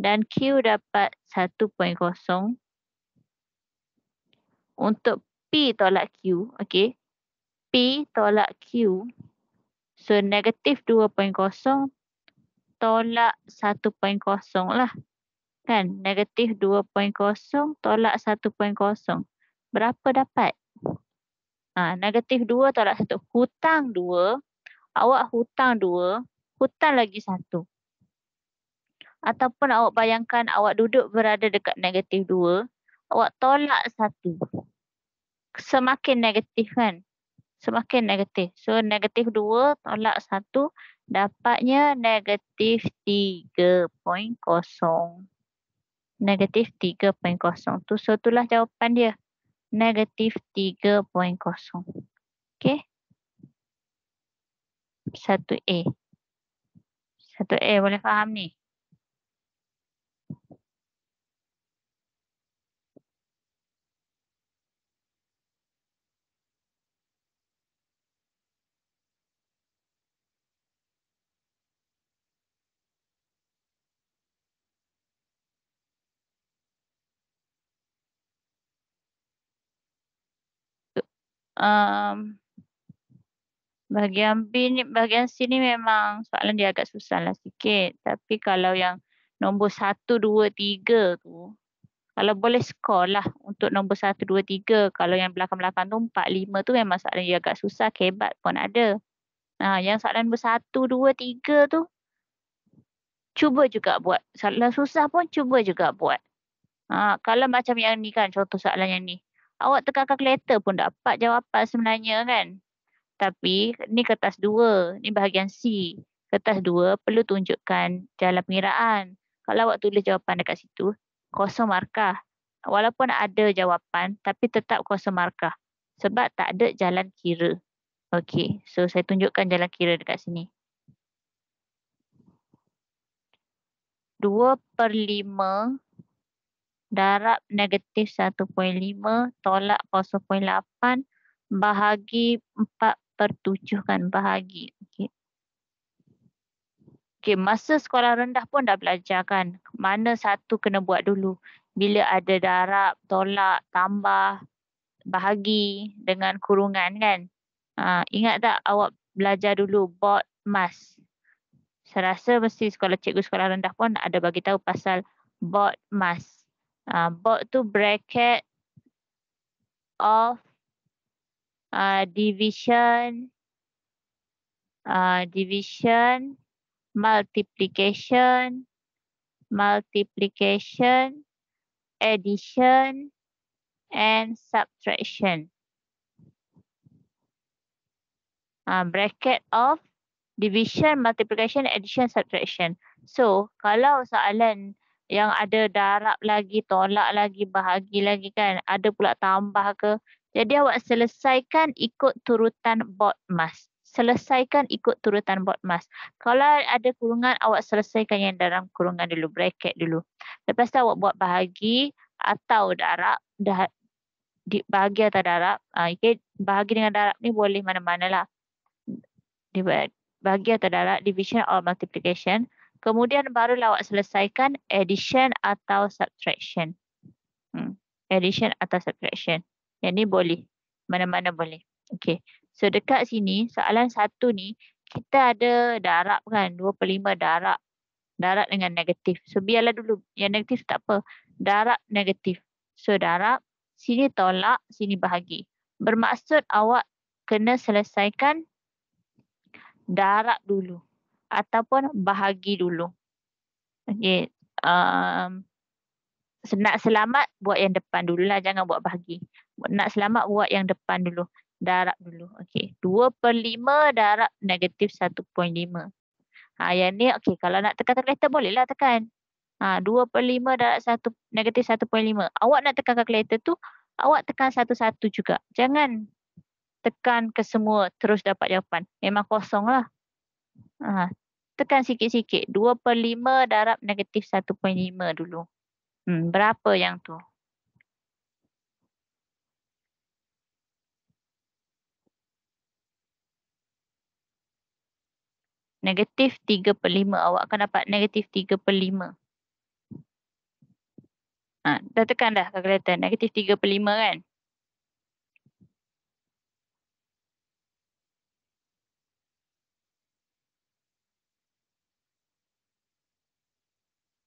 dan Q dapat 1.0. Untuk P tolak Q, okey. P tolak Q. So negatif 2.0 tolak 1.0 lah. Kan? Negatif 2.0 tolak 1.0. Berapa dapat? Ha, negatif 2 tolak 1. Hutang 2. Awak hutang 2. Hutang lagi 1 ataupun awak bayangkan awak duduk berada dekat negatif dua, awak tolak satu, Semakin negatif kan? Semakin negatif. So negatif dua tolak satu, dapatnya negatif tiga kosong. Negatif tiga kosong tu so itulah jawapan dia. Negatif tiga kosong. Okay. Satu a Satu a boleh faham ni? um, bahagian B ni, bahagian C ni memang soalan dia agak susah lah sikit. Tapi kalau yang nombor 1, 2, 3 tu, kalau boleh skor lah untuk nombor 1, 2, 3. Kalau yang belakang-belakang tu 4, 5 tu memang soalan dia agak susah, kebat pun ada. Nah, ha, yang soalan nombor 1, 2, 3 tu, cuba juga buat. Soalan susah pun cuba juga buat. Ha, kalau macam yang ni kan, contoh soalan yang ni awak tekan calculator pun dapat jawapan sebenarnya kan. Tapi ni kertas dua, ni bahagian C. Kertas dua perlu tunjukkan jalan pengiraan. Kalau awak tulis jawapan dekat situ, kosong markah. Walaupun ada jawapan tapi tetap kosong markah sebab tak ada jalan kira. Okey, so saya tunjukkan jalan kira dekat sini. 2 per darab negatif 1.5 tolak 0.8 bahagi 4 per 7 kan bahagi. Okay. Okay, masa sekolah rendah pun dah belajar kan mana satu kena buat dulu. Bila ada darab, tolak, tambah, bahagi dengan kurungan kan. Ha, ingat tak awak belajar dulu bot mas. Saya rasa mesti sekolah cikgu sekolah rendah pun ada bagi tahu pasal bot mas uh, bot tu bracket of uh, division uh, division multiplication multiplication addition and subtraction uh, bracket of division multiplication addition subtraction so kalau soalan yang ada darab lagi, tolak lagi, bahagi lagi kan. Ada pula tambah ke. Jadi awak selesaikan ikut turutan bot mas. Selesaikan ikut turutan bot mas. Kalau ada kurungan, awak selesaikan yang dalam kurungan dulu. Bracket dulu. Lepas tu awak buat bahagi atau darab. Dah, di, bahagi atau darab. Ah, okay. Bahagi dengan darab ni boleh mana-mana lah. Bahagi atau darab, division or multiplication. Kemudian barulah awak selesaikan addition atau subtraction. Hmm. Addition atau subtraction. Yang ni boleh. Mana-mana boleh. Okay. So dekat sini soalan satu ni kita ada darab kan. 25 darab. Darab dengan negatif. So biarlah dulu. Yang negatif tak apa. Darab negatif. So darab sini tolak, sini bahagi. Bermaksud awak kena selesaikan darab dulu ataupun bahagi dulu. Okay. Um, nak selamat buat yang depan dulu lah. Jangan buat bahagi. Nak selamat buat yang depan dulu. Darab dulu. Okay. 2 per 5 darab negatif 1.5. Ha, yang ni okay. kalau nak tekan boleh lah tekan. Ha, 2 per 5 darab satu negatif 1.5. Awak nak tekan calculator tu awak tekan satu-satu juga. Jangan tekan ke semua terus dapat jawapan. Memang kosong lah. Ha, tekan sikit-sikit. 2 per 5 darab negatif 1.5 dulu. Hmm, berapa yang tu? Negatif 3 per 5. Awak akan dapat negatif 3 per 5. Ha, dah tekan dah kalkulator. Negatif 3 per 5 kan?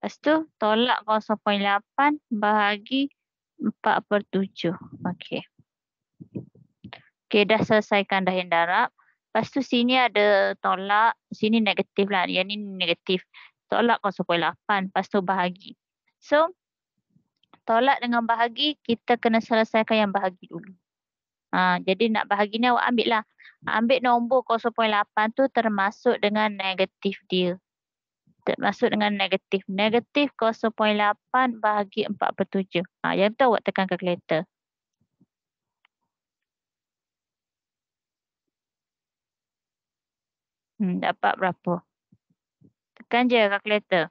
Lepas tu tolak 0.8 bahagi 4 per 7. Okey. Okey dah selesaikan dah yang darab. Lepas tu sini ada tolak. Sini negatif lah. Yang ni negatif. Tolak 0.8. Lepas tu bahagi. So tolak dengan bahagi kita kena selesaikan yang bahagi dulu. Ha, jadi nak bahagi ni awak ambil lah. Ambil nombor 0.8 tu termasuk dengan negatif dia. Masuk dengan negatif. Negatif 0.8 bahagi 4 per 7. Ha, yang itu awak tekan kalkulator. Hmm, dapat berapa? Tekan je kalkulator.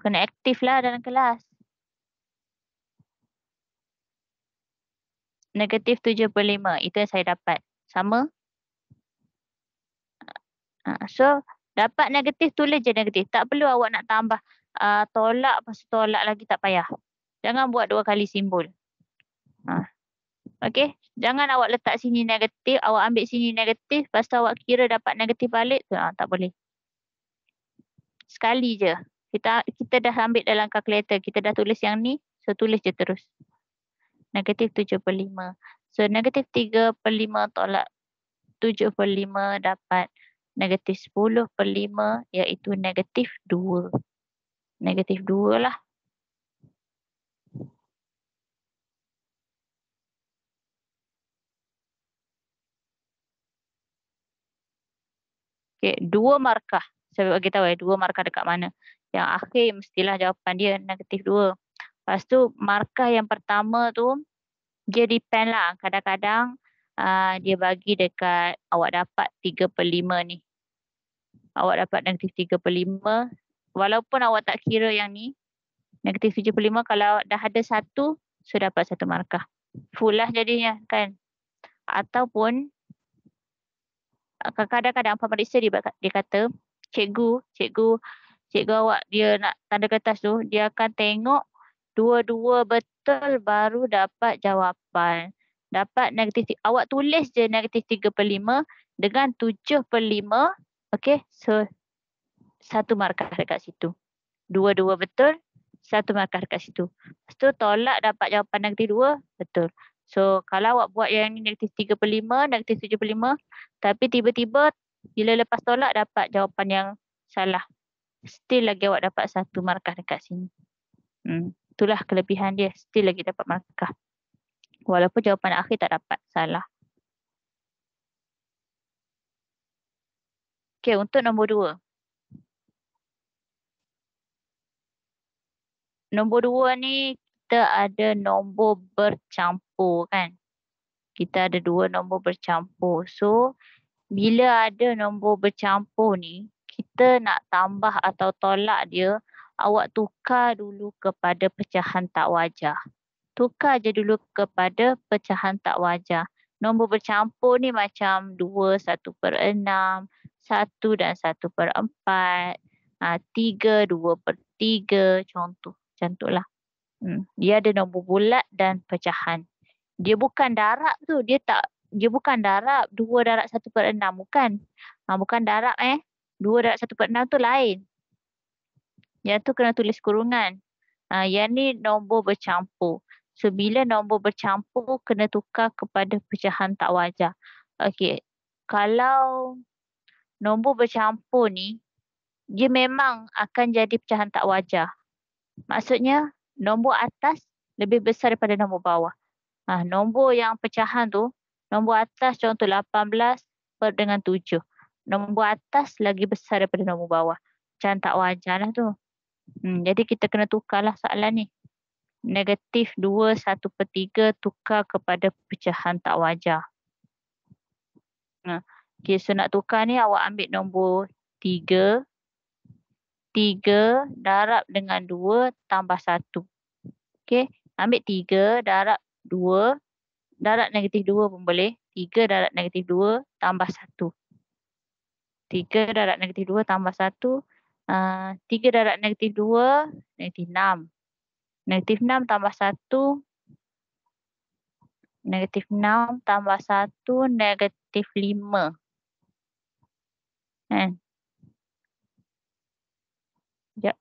Kena aktif lah dalam kelas. Negatif 75 Itu yang saya dapat. Sama. Ha, so Dapat negatif tulis je negatif. Tak perlu awak nak tambah uh, tolak pas tolak lagi tak payah. Jangan buat dua kali simbol. Ha. Okey, jangan awak letak sini negatif, awak ambil sini negatif, lepas awak kira dapat negatif balik Ha, tak boleh. Sekali je. Kita kita dah ambil dalam kalkulator, kita dah tulis yang ni, so tulis je terus. Negatif per 75. So negatif 3 per 5 tolak 7 per 5 dapat 0.5 negatif 10 per 5 iaitu negatif 2. Negatif 2 lah. Okay, dua markah. Saya bagi tahu ya, dua markah dekat mana. Yang akhir mestilah jawapan dia negatif dua. Lepas tu markah yang pertama tu dia depend lah. Kadang-kadang uh, dia bagi dekat awak dapat tiga per lima ni awak dapat negatif 3.5 walaupun awak tak kira yang ni negatif 7.5 kalau dah ada satu so dapat satu markah full lah jadinya kan ataupun kadang-kadang pemeriksa dia, dia kata cikgu cikgu cikgu awak dia nak tanda kertas tu dia akan tengok dua-dua betul baru dapat jawapan dapat negatif awak tulis je negatif 3.5 dengan 7 per 5 Okey, so satu markah dekat situ. Dua-dua betul, satu markah dekat situ. Lepas tu tolak dapat jawapan negatif dua, betul. So kalau awak buat yang ini negatif 35, negatif lima, tapi tiba-tiba bila lepas tolak dapat jawapan yang salah. Still lagi awak dapat satu markah dekat sini. Hmm, itulah kelebihan dia, still lagi dapat markah. Walaupun jawapan akhir tak dapat, salah. Okey, untuk nombor dua. Nombor dua ni kita ada nombor bercampur kan. Kita ada dua nombor bercampur. So, bila ada nombor bercampur ni, kita nak tambah atau tolak dia, awak tukar dulu kepada pecahan tak wajar. Tukar je dulu kepada pecahan tak wajar. Nombor bercampur ni macam 2, 1 per 6, satu dan satu per empat, ha, tiga, dua per tiga, contoh. Contohlah. Hmm. Dia ada nombor bulat dan pecahan. Dia bukan darab tu. Dia tak dia bukan darab. Dua darab satu per enam. Bukan. Ha, bukan darab eh. Dua darab satu per enam tu lain. Yang tu kena tulis kurungan. Ha, yang ni nombor bercampur. So bila nombor bercampur kena tukar kepada pecahan tak wajar. Okey. Kalau nombor bercampur ni dia memang akan jadi pecahan tak wajar. Maksudnya nombor atas lebih besar daripada nombor bawah. Ha, nombor yang pecahan tu, nombor atas contoh 18 per dengan 7. Nombor atas lagi besar daripada nombor bawah. Pecahan tak wajar lah tu. Hmm, jadi kita kena tukar lah soalan ni. Negatif 2, 1 per 3 tukar kepada pecahan tak wajar. Ha. Okay, so nak tukar ni awak ambil nombor 3. 3 darab dengan 2 tambah 1. Okay, ambil 3 darab 2. Darab negatif 2 pun boleh. 3 darab negatif 2 tambah 1. 3 darab negatif 2 tambah 1. Uh, 3 darab negatif 2, negatif 6. Negatif 6 tambah 1. Negatif 6 tambah 1, negatif 5. Kan? Sekejap.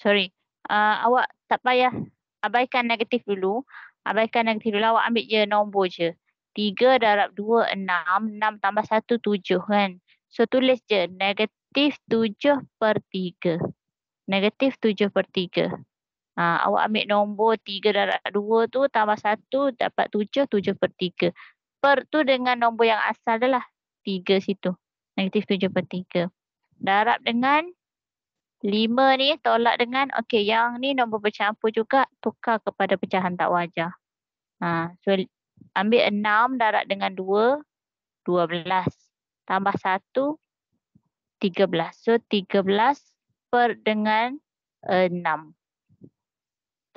Sorry. Uh, awak tak payah abaikan negatif dulu. Abaikan negatif dulu. Awak ambil je nombor je. 3 darab 2, 6. 6 tambah 1, 7 kan. So tulis je negatif negatif 7 per 3. Negatif 7 per 3. Ha, awak ambil nombor 3 darab 2 tu tambah 1 dapat 7, 7 per 3. Per tu dengan nombor yang asal adalah 3 situ. Negatif 7 per 3. Darab dengan 5 ni tolak dengan, okay yang ni nombor bercampur juga tukar kepada pecahan tak wajar. Ha, so ambil 6 darab dengan 2, 12. Tambah 1, 13. So 13 per dengan 6. Eh,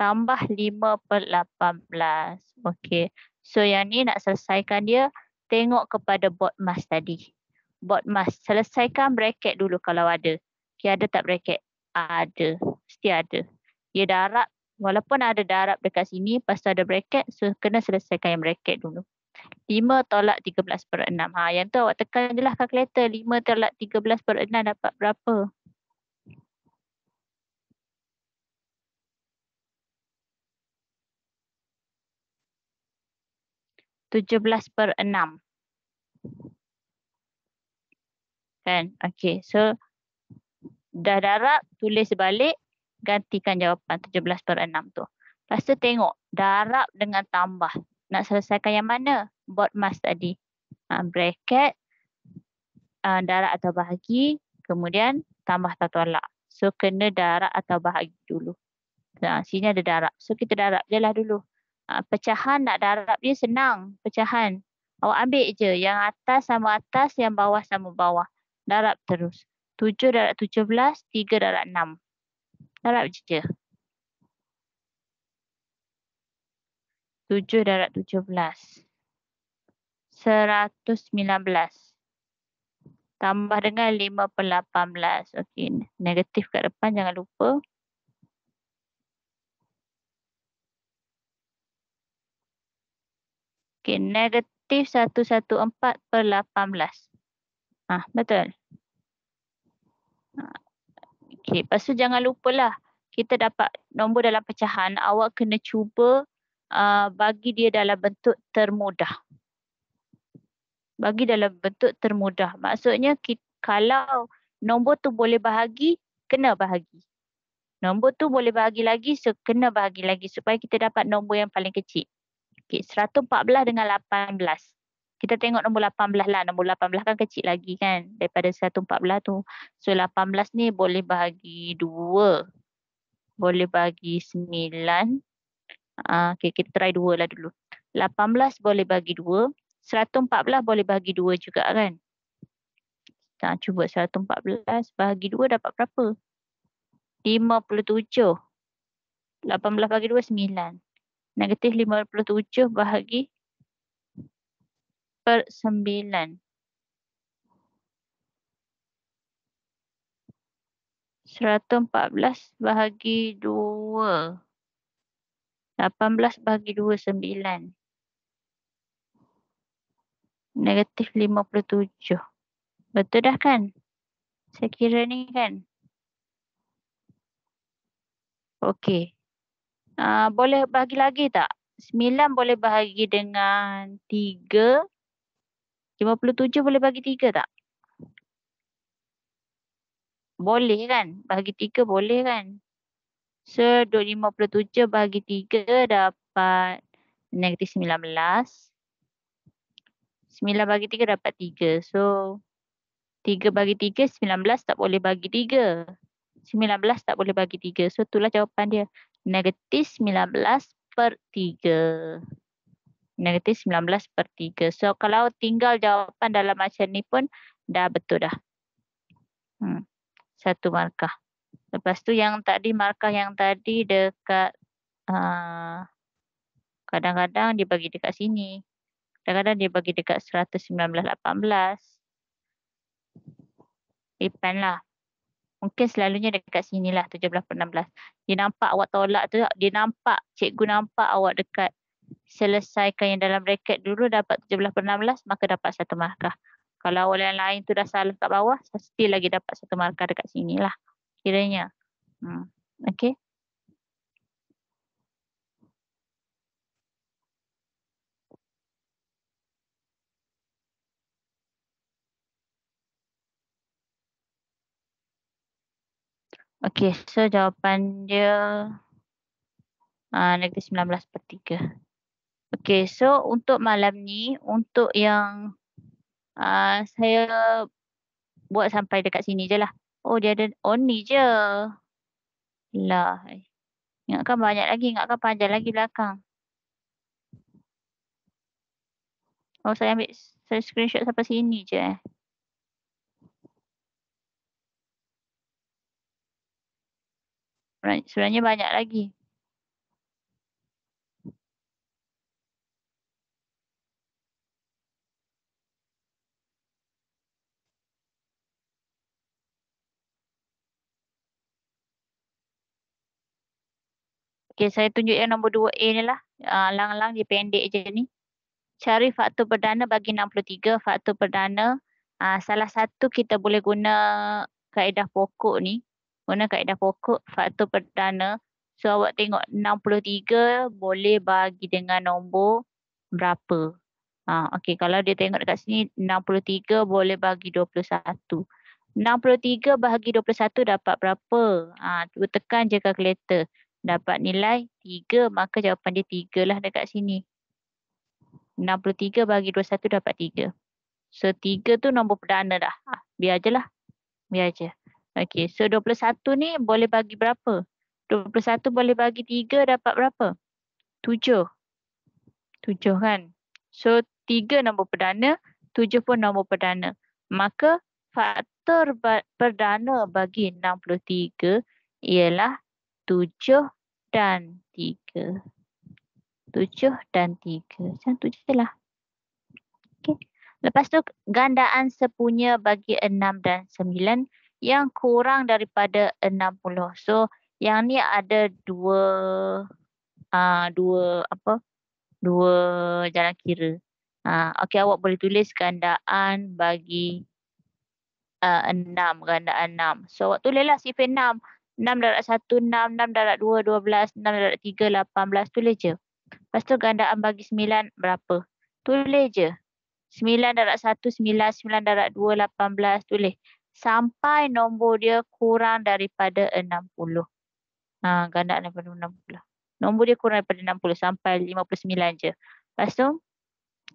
Tambah 5 per 18. Okey. So yang ni nak selesaikan dia tengok kepada board mask tadi. Board mask. Selesaikan bracket dulu kalau ada. Okey ada tak bracket? Ada. Mesti ada. Dia darab. Walaupun ada darab dekat sini pasal ada bracket. So kena selesaikan yang bracket dulu. 5 tolak 13 per 6. Ha, yang tu awak tekan je lah kalkulator. 5 tolak 13 per 6 dapat berapa? Tujuh belas per enam. Kan? Okay. So, dah darab, tulis balik, gantikan jawapan tujuh belas per enam tu. Lepas tu tengok, darab dengan tambah nak selesaikan yang mana? Board must tadi. Uh, bracket, uh, darat atau bahagi, kemudian tambah tak tolak. So kena darat atau bahagi dulu. Nah, ha, sini ada darat. So kita darat je lah dulu. Uh, pecahan nak darat dia senang. Pecahan. Awak ambil je. Yang atas sama atas, yang bawah sama bawah. Darat terus. 7 darat 17, 3 darat 6. Darat je je. 7 darab 17. 119. Tambah dengan 5 per 18. Okey, negatif kat depan jangan lupa. Okey, negatif 114 per 18. Ah, ha, betul. Ha, okey, lepas tu jangan lupalah. Kita dapat nombor dalam pecahan. Awak kena cuba Uh, bagi dia dalam bentuk termudah. Bagi dalam bentuk termudah. Maksudnya kalau nombor tu boleh bahagi, kena bahagi. Nombor tu boleh bahagi lagi, so kena bahagi lagi supaya kita dapat nombor yang paling kecil. Okay, 114 dengan 18. Kita tengok nombor 18 lah. Nombor 18 kan kecil lagi kan daripada 114 tu. So 18 ni boleh bahagi 2. Boleh bahagi 9. Ah, okay, kita try dua lah dulu. 18 boleh bagi dua. 114 boleh bagi dua juga kan. Kita ha, cuba 114 bagi dua dapat berapa? 57. 18 bagi dua 9. Negatif 57 bahagi per 9. 114 bahagi dua. 18 bagi 2, 9. Negatif 57. Betul dah kan? Saya kira ni kan? Okey. Uh, boleh bahagi lagi tak? 9 boleh bahagi dengan 3. 57 boleh bagi 3 tak? Boleh kan? Bahagi 3 boleh kan? So 257 bagi 3 dapat negatif 19. 9 bagi 3 dapat 3. So 3 bagi 3, 19 tak boleh bagi 3. 19 tak boleh bagi 3. So itulah jawapan dia. Negatif 19 per 3. Negatif 19 per 3. So kalau tinggal jawapan dalam macam ni pun dah betul dah. Hmm. Satu markah. Lepas tu yang tadi markah yang tadi dekat ah, kadang-kadang uh, dia bagi dekat sini. Kadang-kadang dia bagi dekat 119.18. Depend lah. Mungkin selalunya dekat sini lah 17.16. Dia nampak awak tolak tu. Dia nampak, cikgu nampak awak dekat selesaikan yang dalam bracket dulu dapat 17.16 maka dapat satu markah. Kalau awak lain-lain tu dah salah kat bawah, pasti lagi dapat satu markah dekat sini lah kiranya. Hmm. okay, okay so jawapan dia uh, negeri 19 per 3. okay so untuk malam ni, untuk yang uh, saya buat sampai dekat sini je lah. Oh dia ada ni je. Lah. Eh. Ingatkan banyak lagi. Ingatkan panjang lagi belakang. Oh saya ambil saya screenshot sampai sini je eh. Sebenarnya banyak lagi. Okey, saya tunjuk yang nombor 2A ni lah. Ah, Lang-lang uh, je pendek je ni. Cari faktor perdana bagi 63. Faktor perdana, uh, salah satu kita boleh guna kaedah pokok ni. Guna kaedah pokok, faktor perdana. So awak tengok 63 boleh bagi dengan nombor berapa. Ha, ah, okay, kalau dia tengok dekat sini 63 boleh bagi 21. 63 bahagi 21 dapat berapa? Ha, tekan je kalkulator dapat nilai 3 maka jawapan dia 3 lah dekat sini. 63 bagi 21 dapat 3. So 3 tu nombor perdana dah. Ah, biar je lah. Biar je. Okay so 21 ni boleh bagi berapa? 21 boleh bagi 3 dapat berapa? 7. 7 kan? So 3 nombor perdana, 7 pun nombor perdana. Maka faktor perdana bagi 63 ialah tujuh dan tiga. Tujuh dan tiga. Macam tu je lah. Okay. Lepas tu gandaan sepunya bagi enam dan sembilan yang kurang daripada enam puluh. So yang ni ada dua uh, dua apa? Dua jalan kira. Uh, ah, okay awak boleh tulis gandaan bagi ah, enam. Uh, gandaan enam. So awak tulislah sifat enam. 6 darab 1, 6, 6 darab 2, 12, 6 darab 3, 18. Tulis je. Lepas tu gandaan bagi 9 berapa. Tulis je. 9 darab 1, 9, 9 darab 2, 18. Tulis. Sampai nombor dia kurang daripada 60. Ha, gandaan daripada 60. Nombor dia kurang daripada 60 sampai 59 je. Lepas tu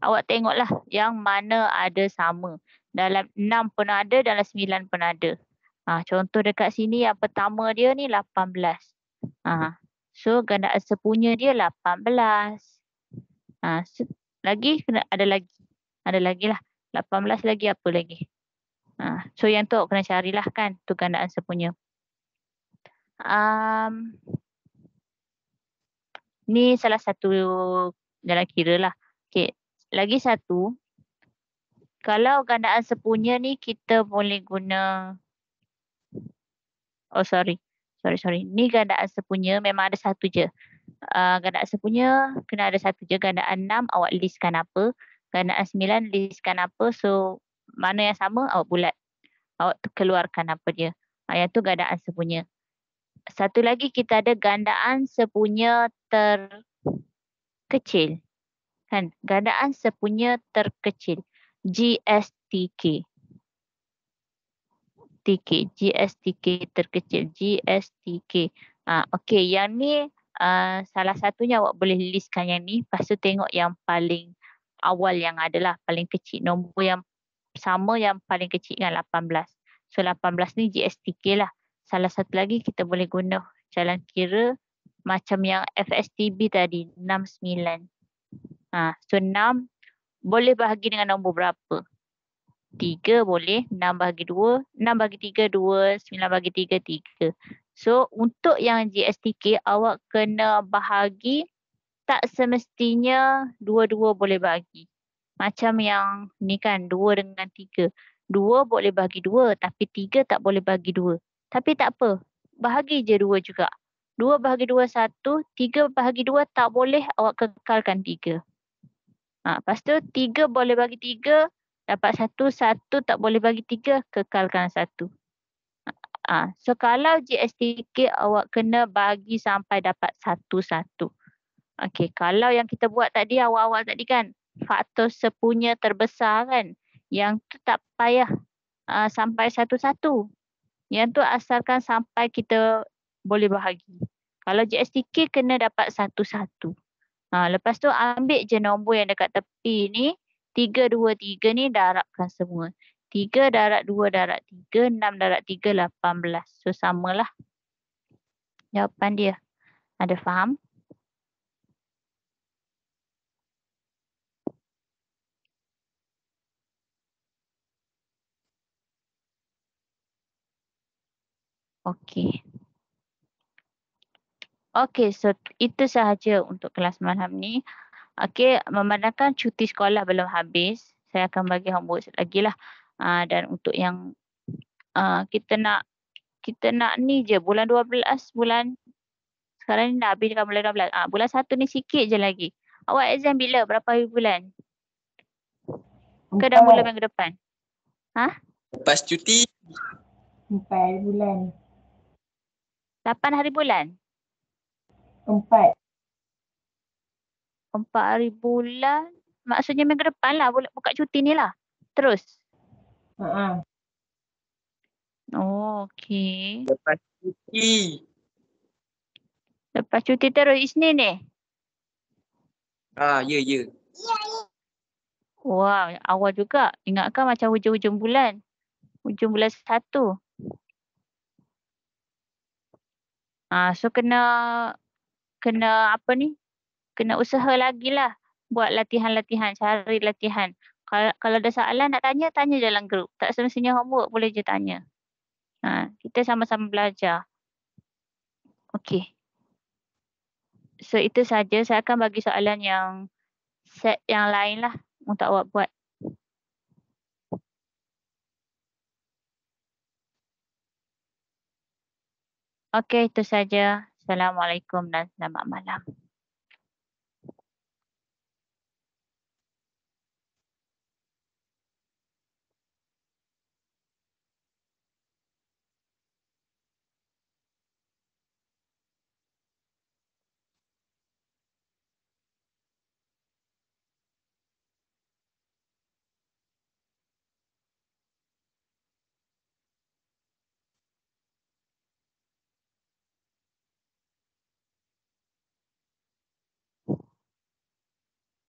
awak tengoklah yang mana ada sama. Dalam 6 pun ada, dalam 9 pun ada. Ha, contoh dekat sini yang pertama dia ni 18. Ha, so ganda sepunya dia 18. Ha, se lagi kena ada lagi. Ada lagi lah. 18 lagi apa lagi. Ha, so yang tu kena carilah kan tu gandaan sepunya. Um, ni salah satu jalan kira lah. Okay. Lagi satu. Kalau gandaan sepunya ni kita boleh guna Oh sorry. Sorry, sorry. Ni gandaan sepunya memang ada satu je. Uh, gandaan sepunya kena ada satu je. Gandaan enam awak listkan apa. Gandaan sembilan listkan apa. So mana yang sama awak bulat. Awak keluarkan apa dia. Uh, yang tu gandaan sepunya. Satu lagi kita ada gandaan sepunya terkecil. Kan? Gandaan sepunya terkecil. GSTK. GSTK, GSTK terkecil, GSTK. Ah, okay, yang ni uh, salah satunya awak boleh listkan yang ni. Lepas tu tengok yang paling awal yang adalah paling kecil. Nombor yang sama yang paling kecil dengan 18. So 18 ni GSTK lah. Salah satu lagi kita boleh guna jalan kira macam yang FSTB tadi, 69. Ah, so 6 boleh bahagi dengan nombor berapa? 3 boleh 6 bahagi 2, 6 bahagi 3, 2, 9 bahagi 3, 3. So untuk yang GSTK awak kena bahagi tak semestinya 2-2 boleh bagi. Macam yang ni kan 2 dengan 3. 2 boleh bagi 2 tapi 3 tak boleh bagi 2. Tapi tak apa, bahagi je 2 juga. 2 bahagi 2 1, 3 bahagi 2 tak boleh awak kekalkan 3. Ha, lepas tu 3 boleh bagi 3, dapat satu, satu tak boleh bagi tiga, kekalkan satu. Ha. ha. So kalau GSTK awak kena bagi sampai dapat satu-satu. Okey, kalau yang kita buat tadi awal-awal tadi kan, faktor sepunya terbesar kan, yang tu tak payah ha, sampai satu-satu. Yang tu asalkan sampai kita boleh bahagi. Kalau GSTK kena dapat satu-satu. Ha, lepas tu ambil je nombor yang dekat tepi ni tiga dua tiga ni darabkan semua. Tiga darab dua darab tiga, enam darab tiga, lapan belas. So samalah jawapan dia. Ada faham? Okey. Okey, so itu sahaja untuk kelas malam ni. Okey, memandangkan cuti sekolah belum habis, saya akan bagi homework lagi lah. Uh, dan untuk yang uh, kita nak kita nak ni je bulan 12 bulan sekarang ni dah habis dekat bulan 12. Ah bulan 1 ni sikit je lagi. Awak exam bila? Berapa hari bulan? Ke bulan yang minggu depan? Ha? Lepas cuti 4 hari bulan. 8 hari bulan. 4. Empat hari bulan. Maksudnya minggu depan lah. Buka cuti ni lah. Terus. Uh-huh. Oh, okay. Lepas cuti. Lepas cuti terus isni ni? Ah, ya, ya. Ya, Wah, wow, awal juga. Ingatkan macam hujung-hujung bulan. Hujung bulan satu. Ah, so kena kena apa ni? kena usaha lagi lah buat latihan-latihan, cari latihan. Kalau, kalau ada soalan nak tanya, tanya dalam grup. Tak semestinya homework boleh je tanya. Ha, kita sama-sama belajar. Okey. So itu saja. Saya akan bagi soalan yang set yang lain lah untuk awak buat. Okey, itu saja. Assalamualaikum dan selamat malam.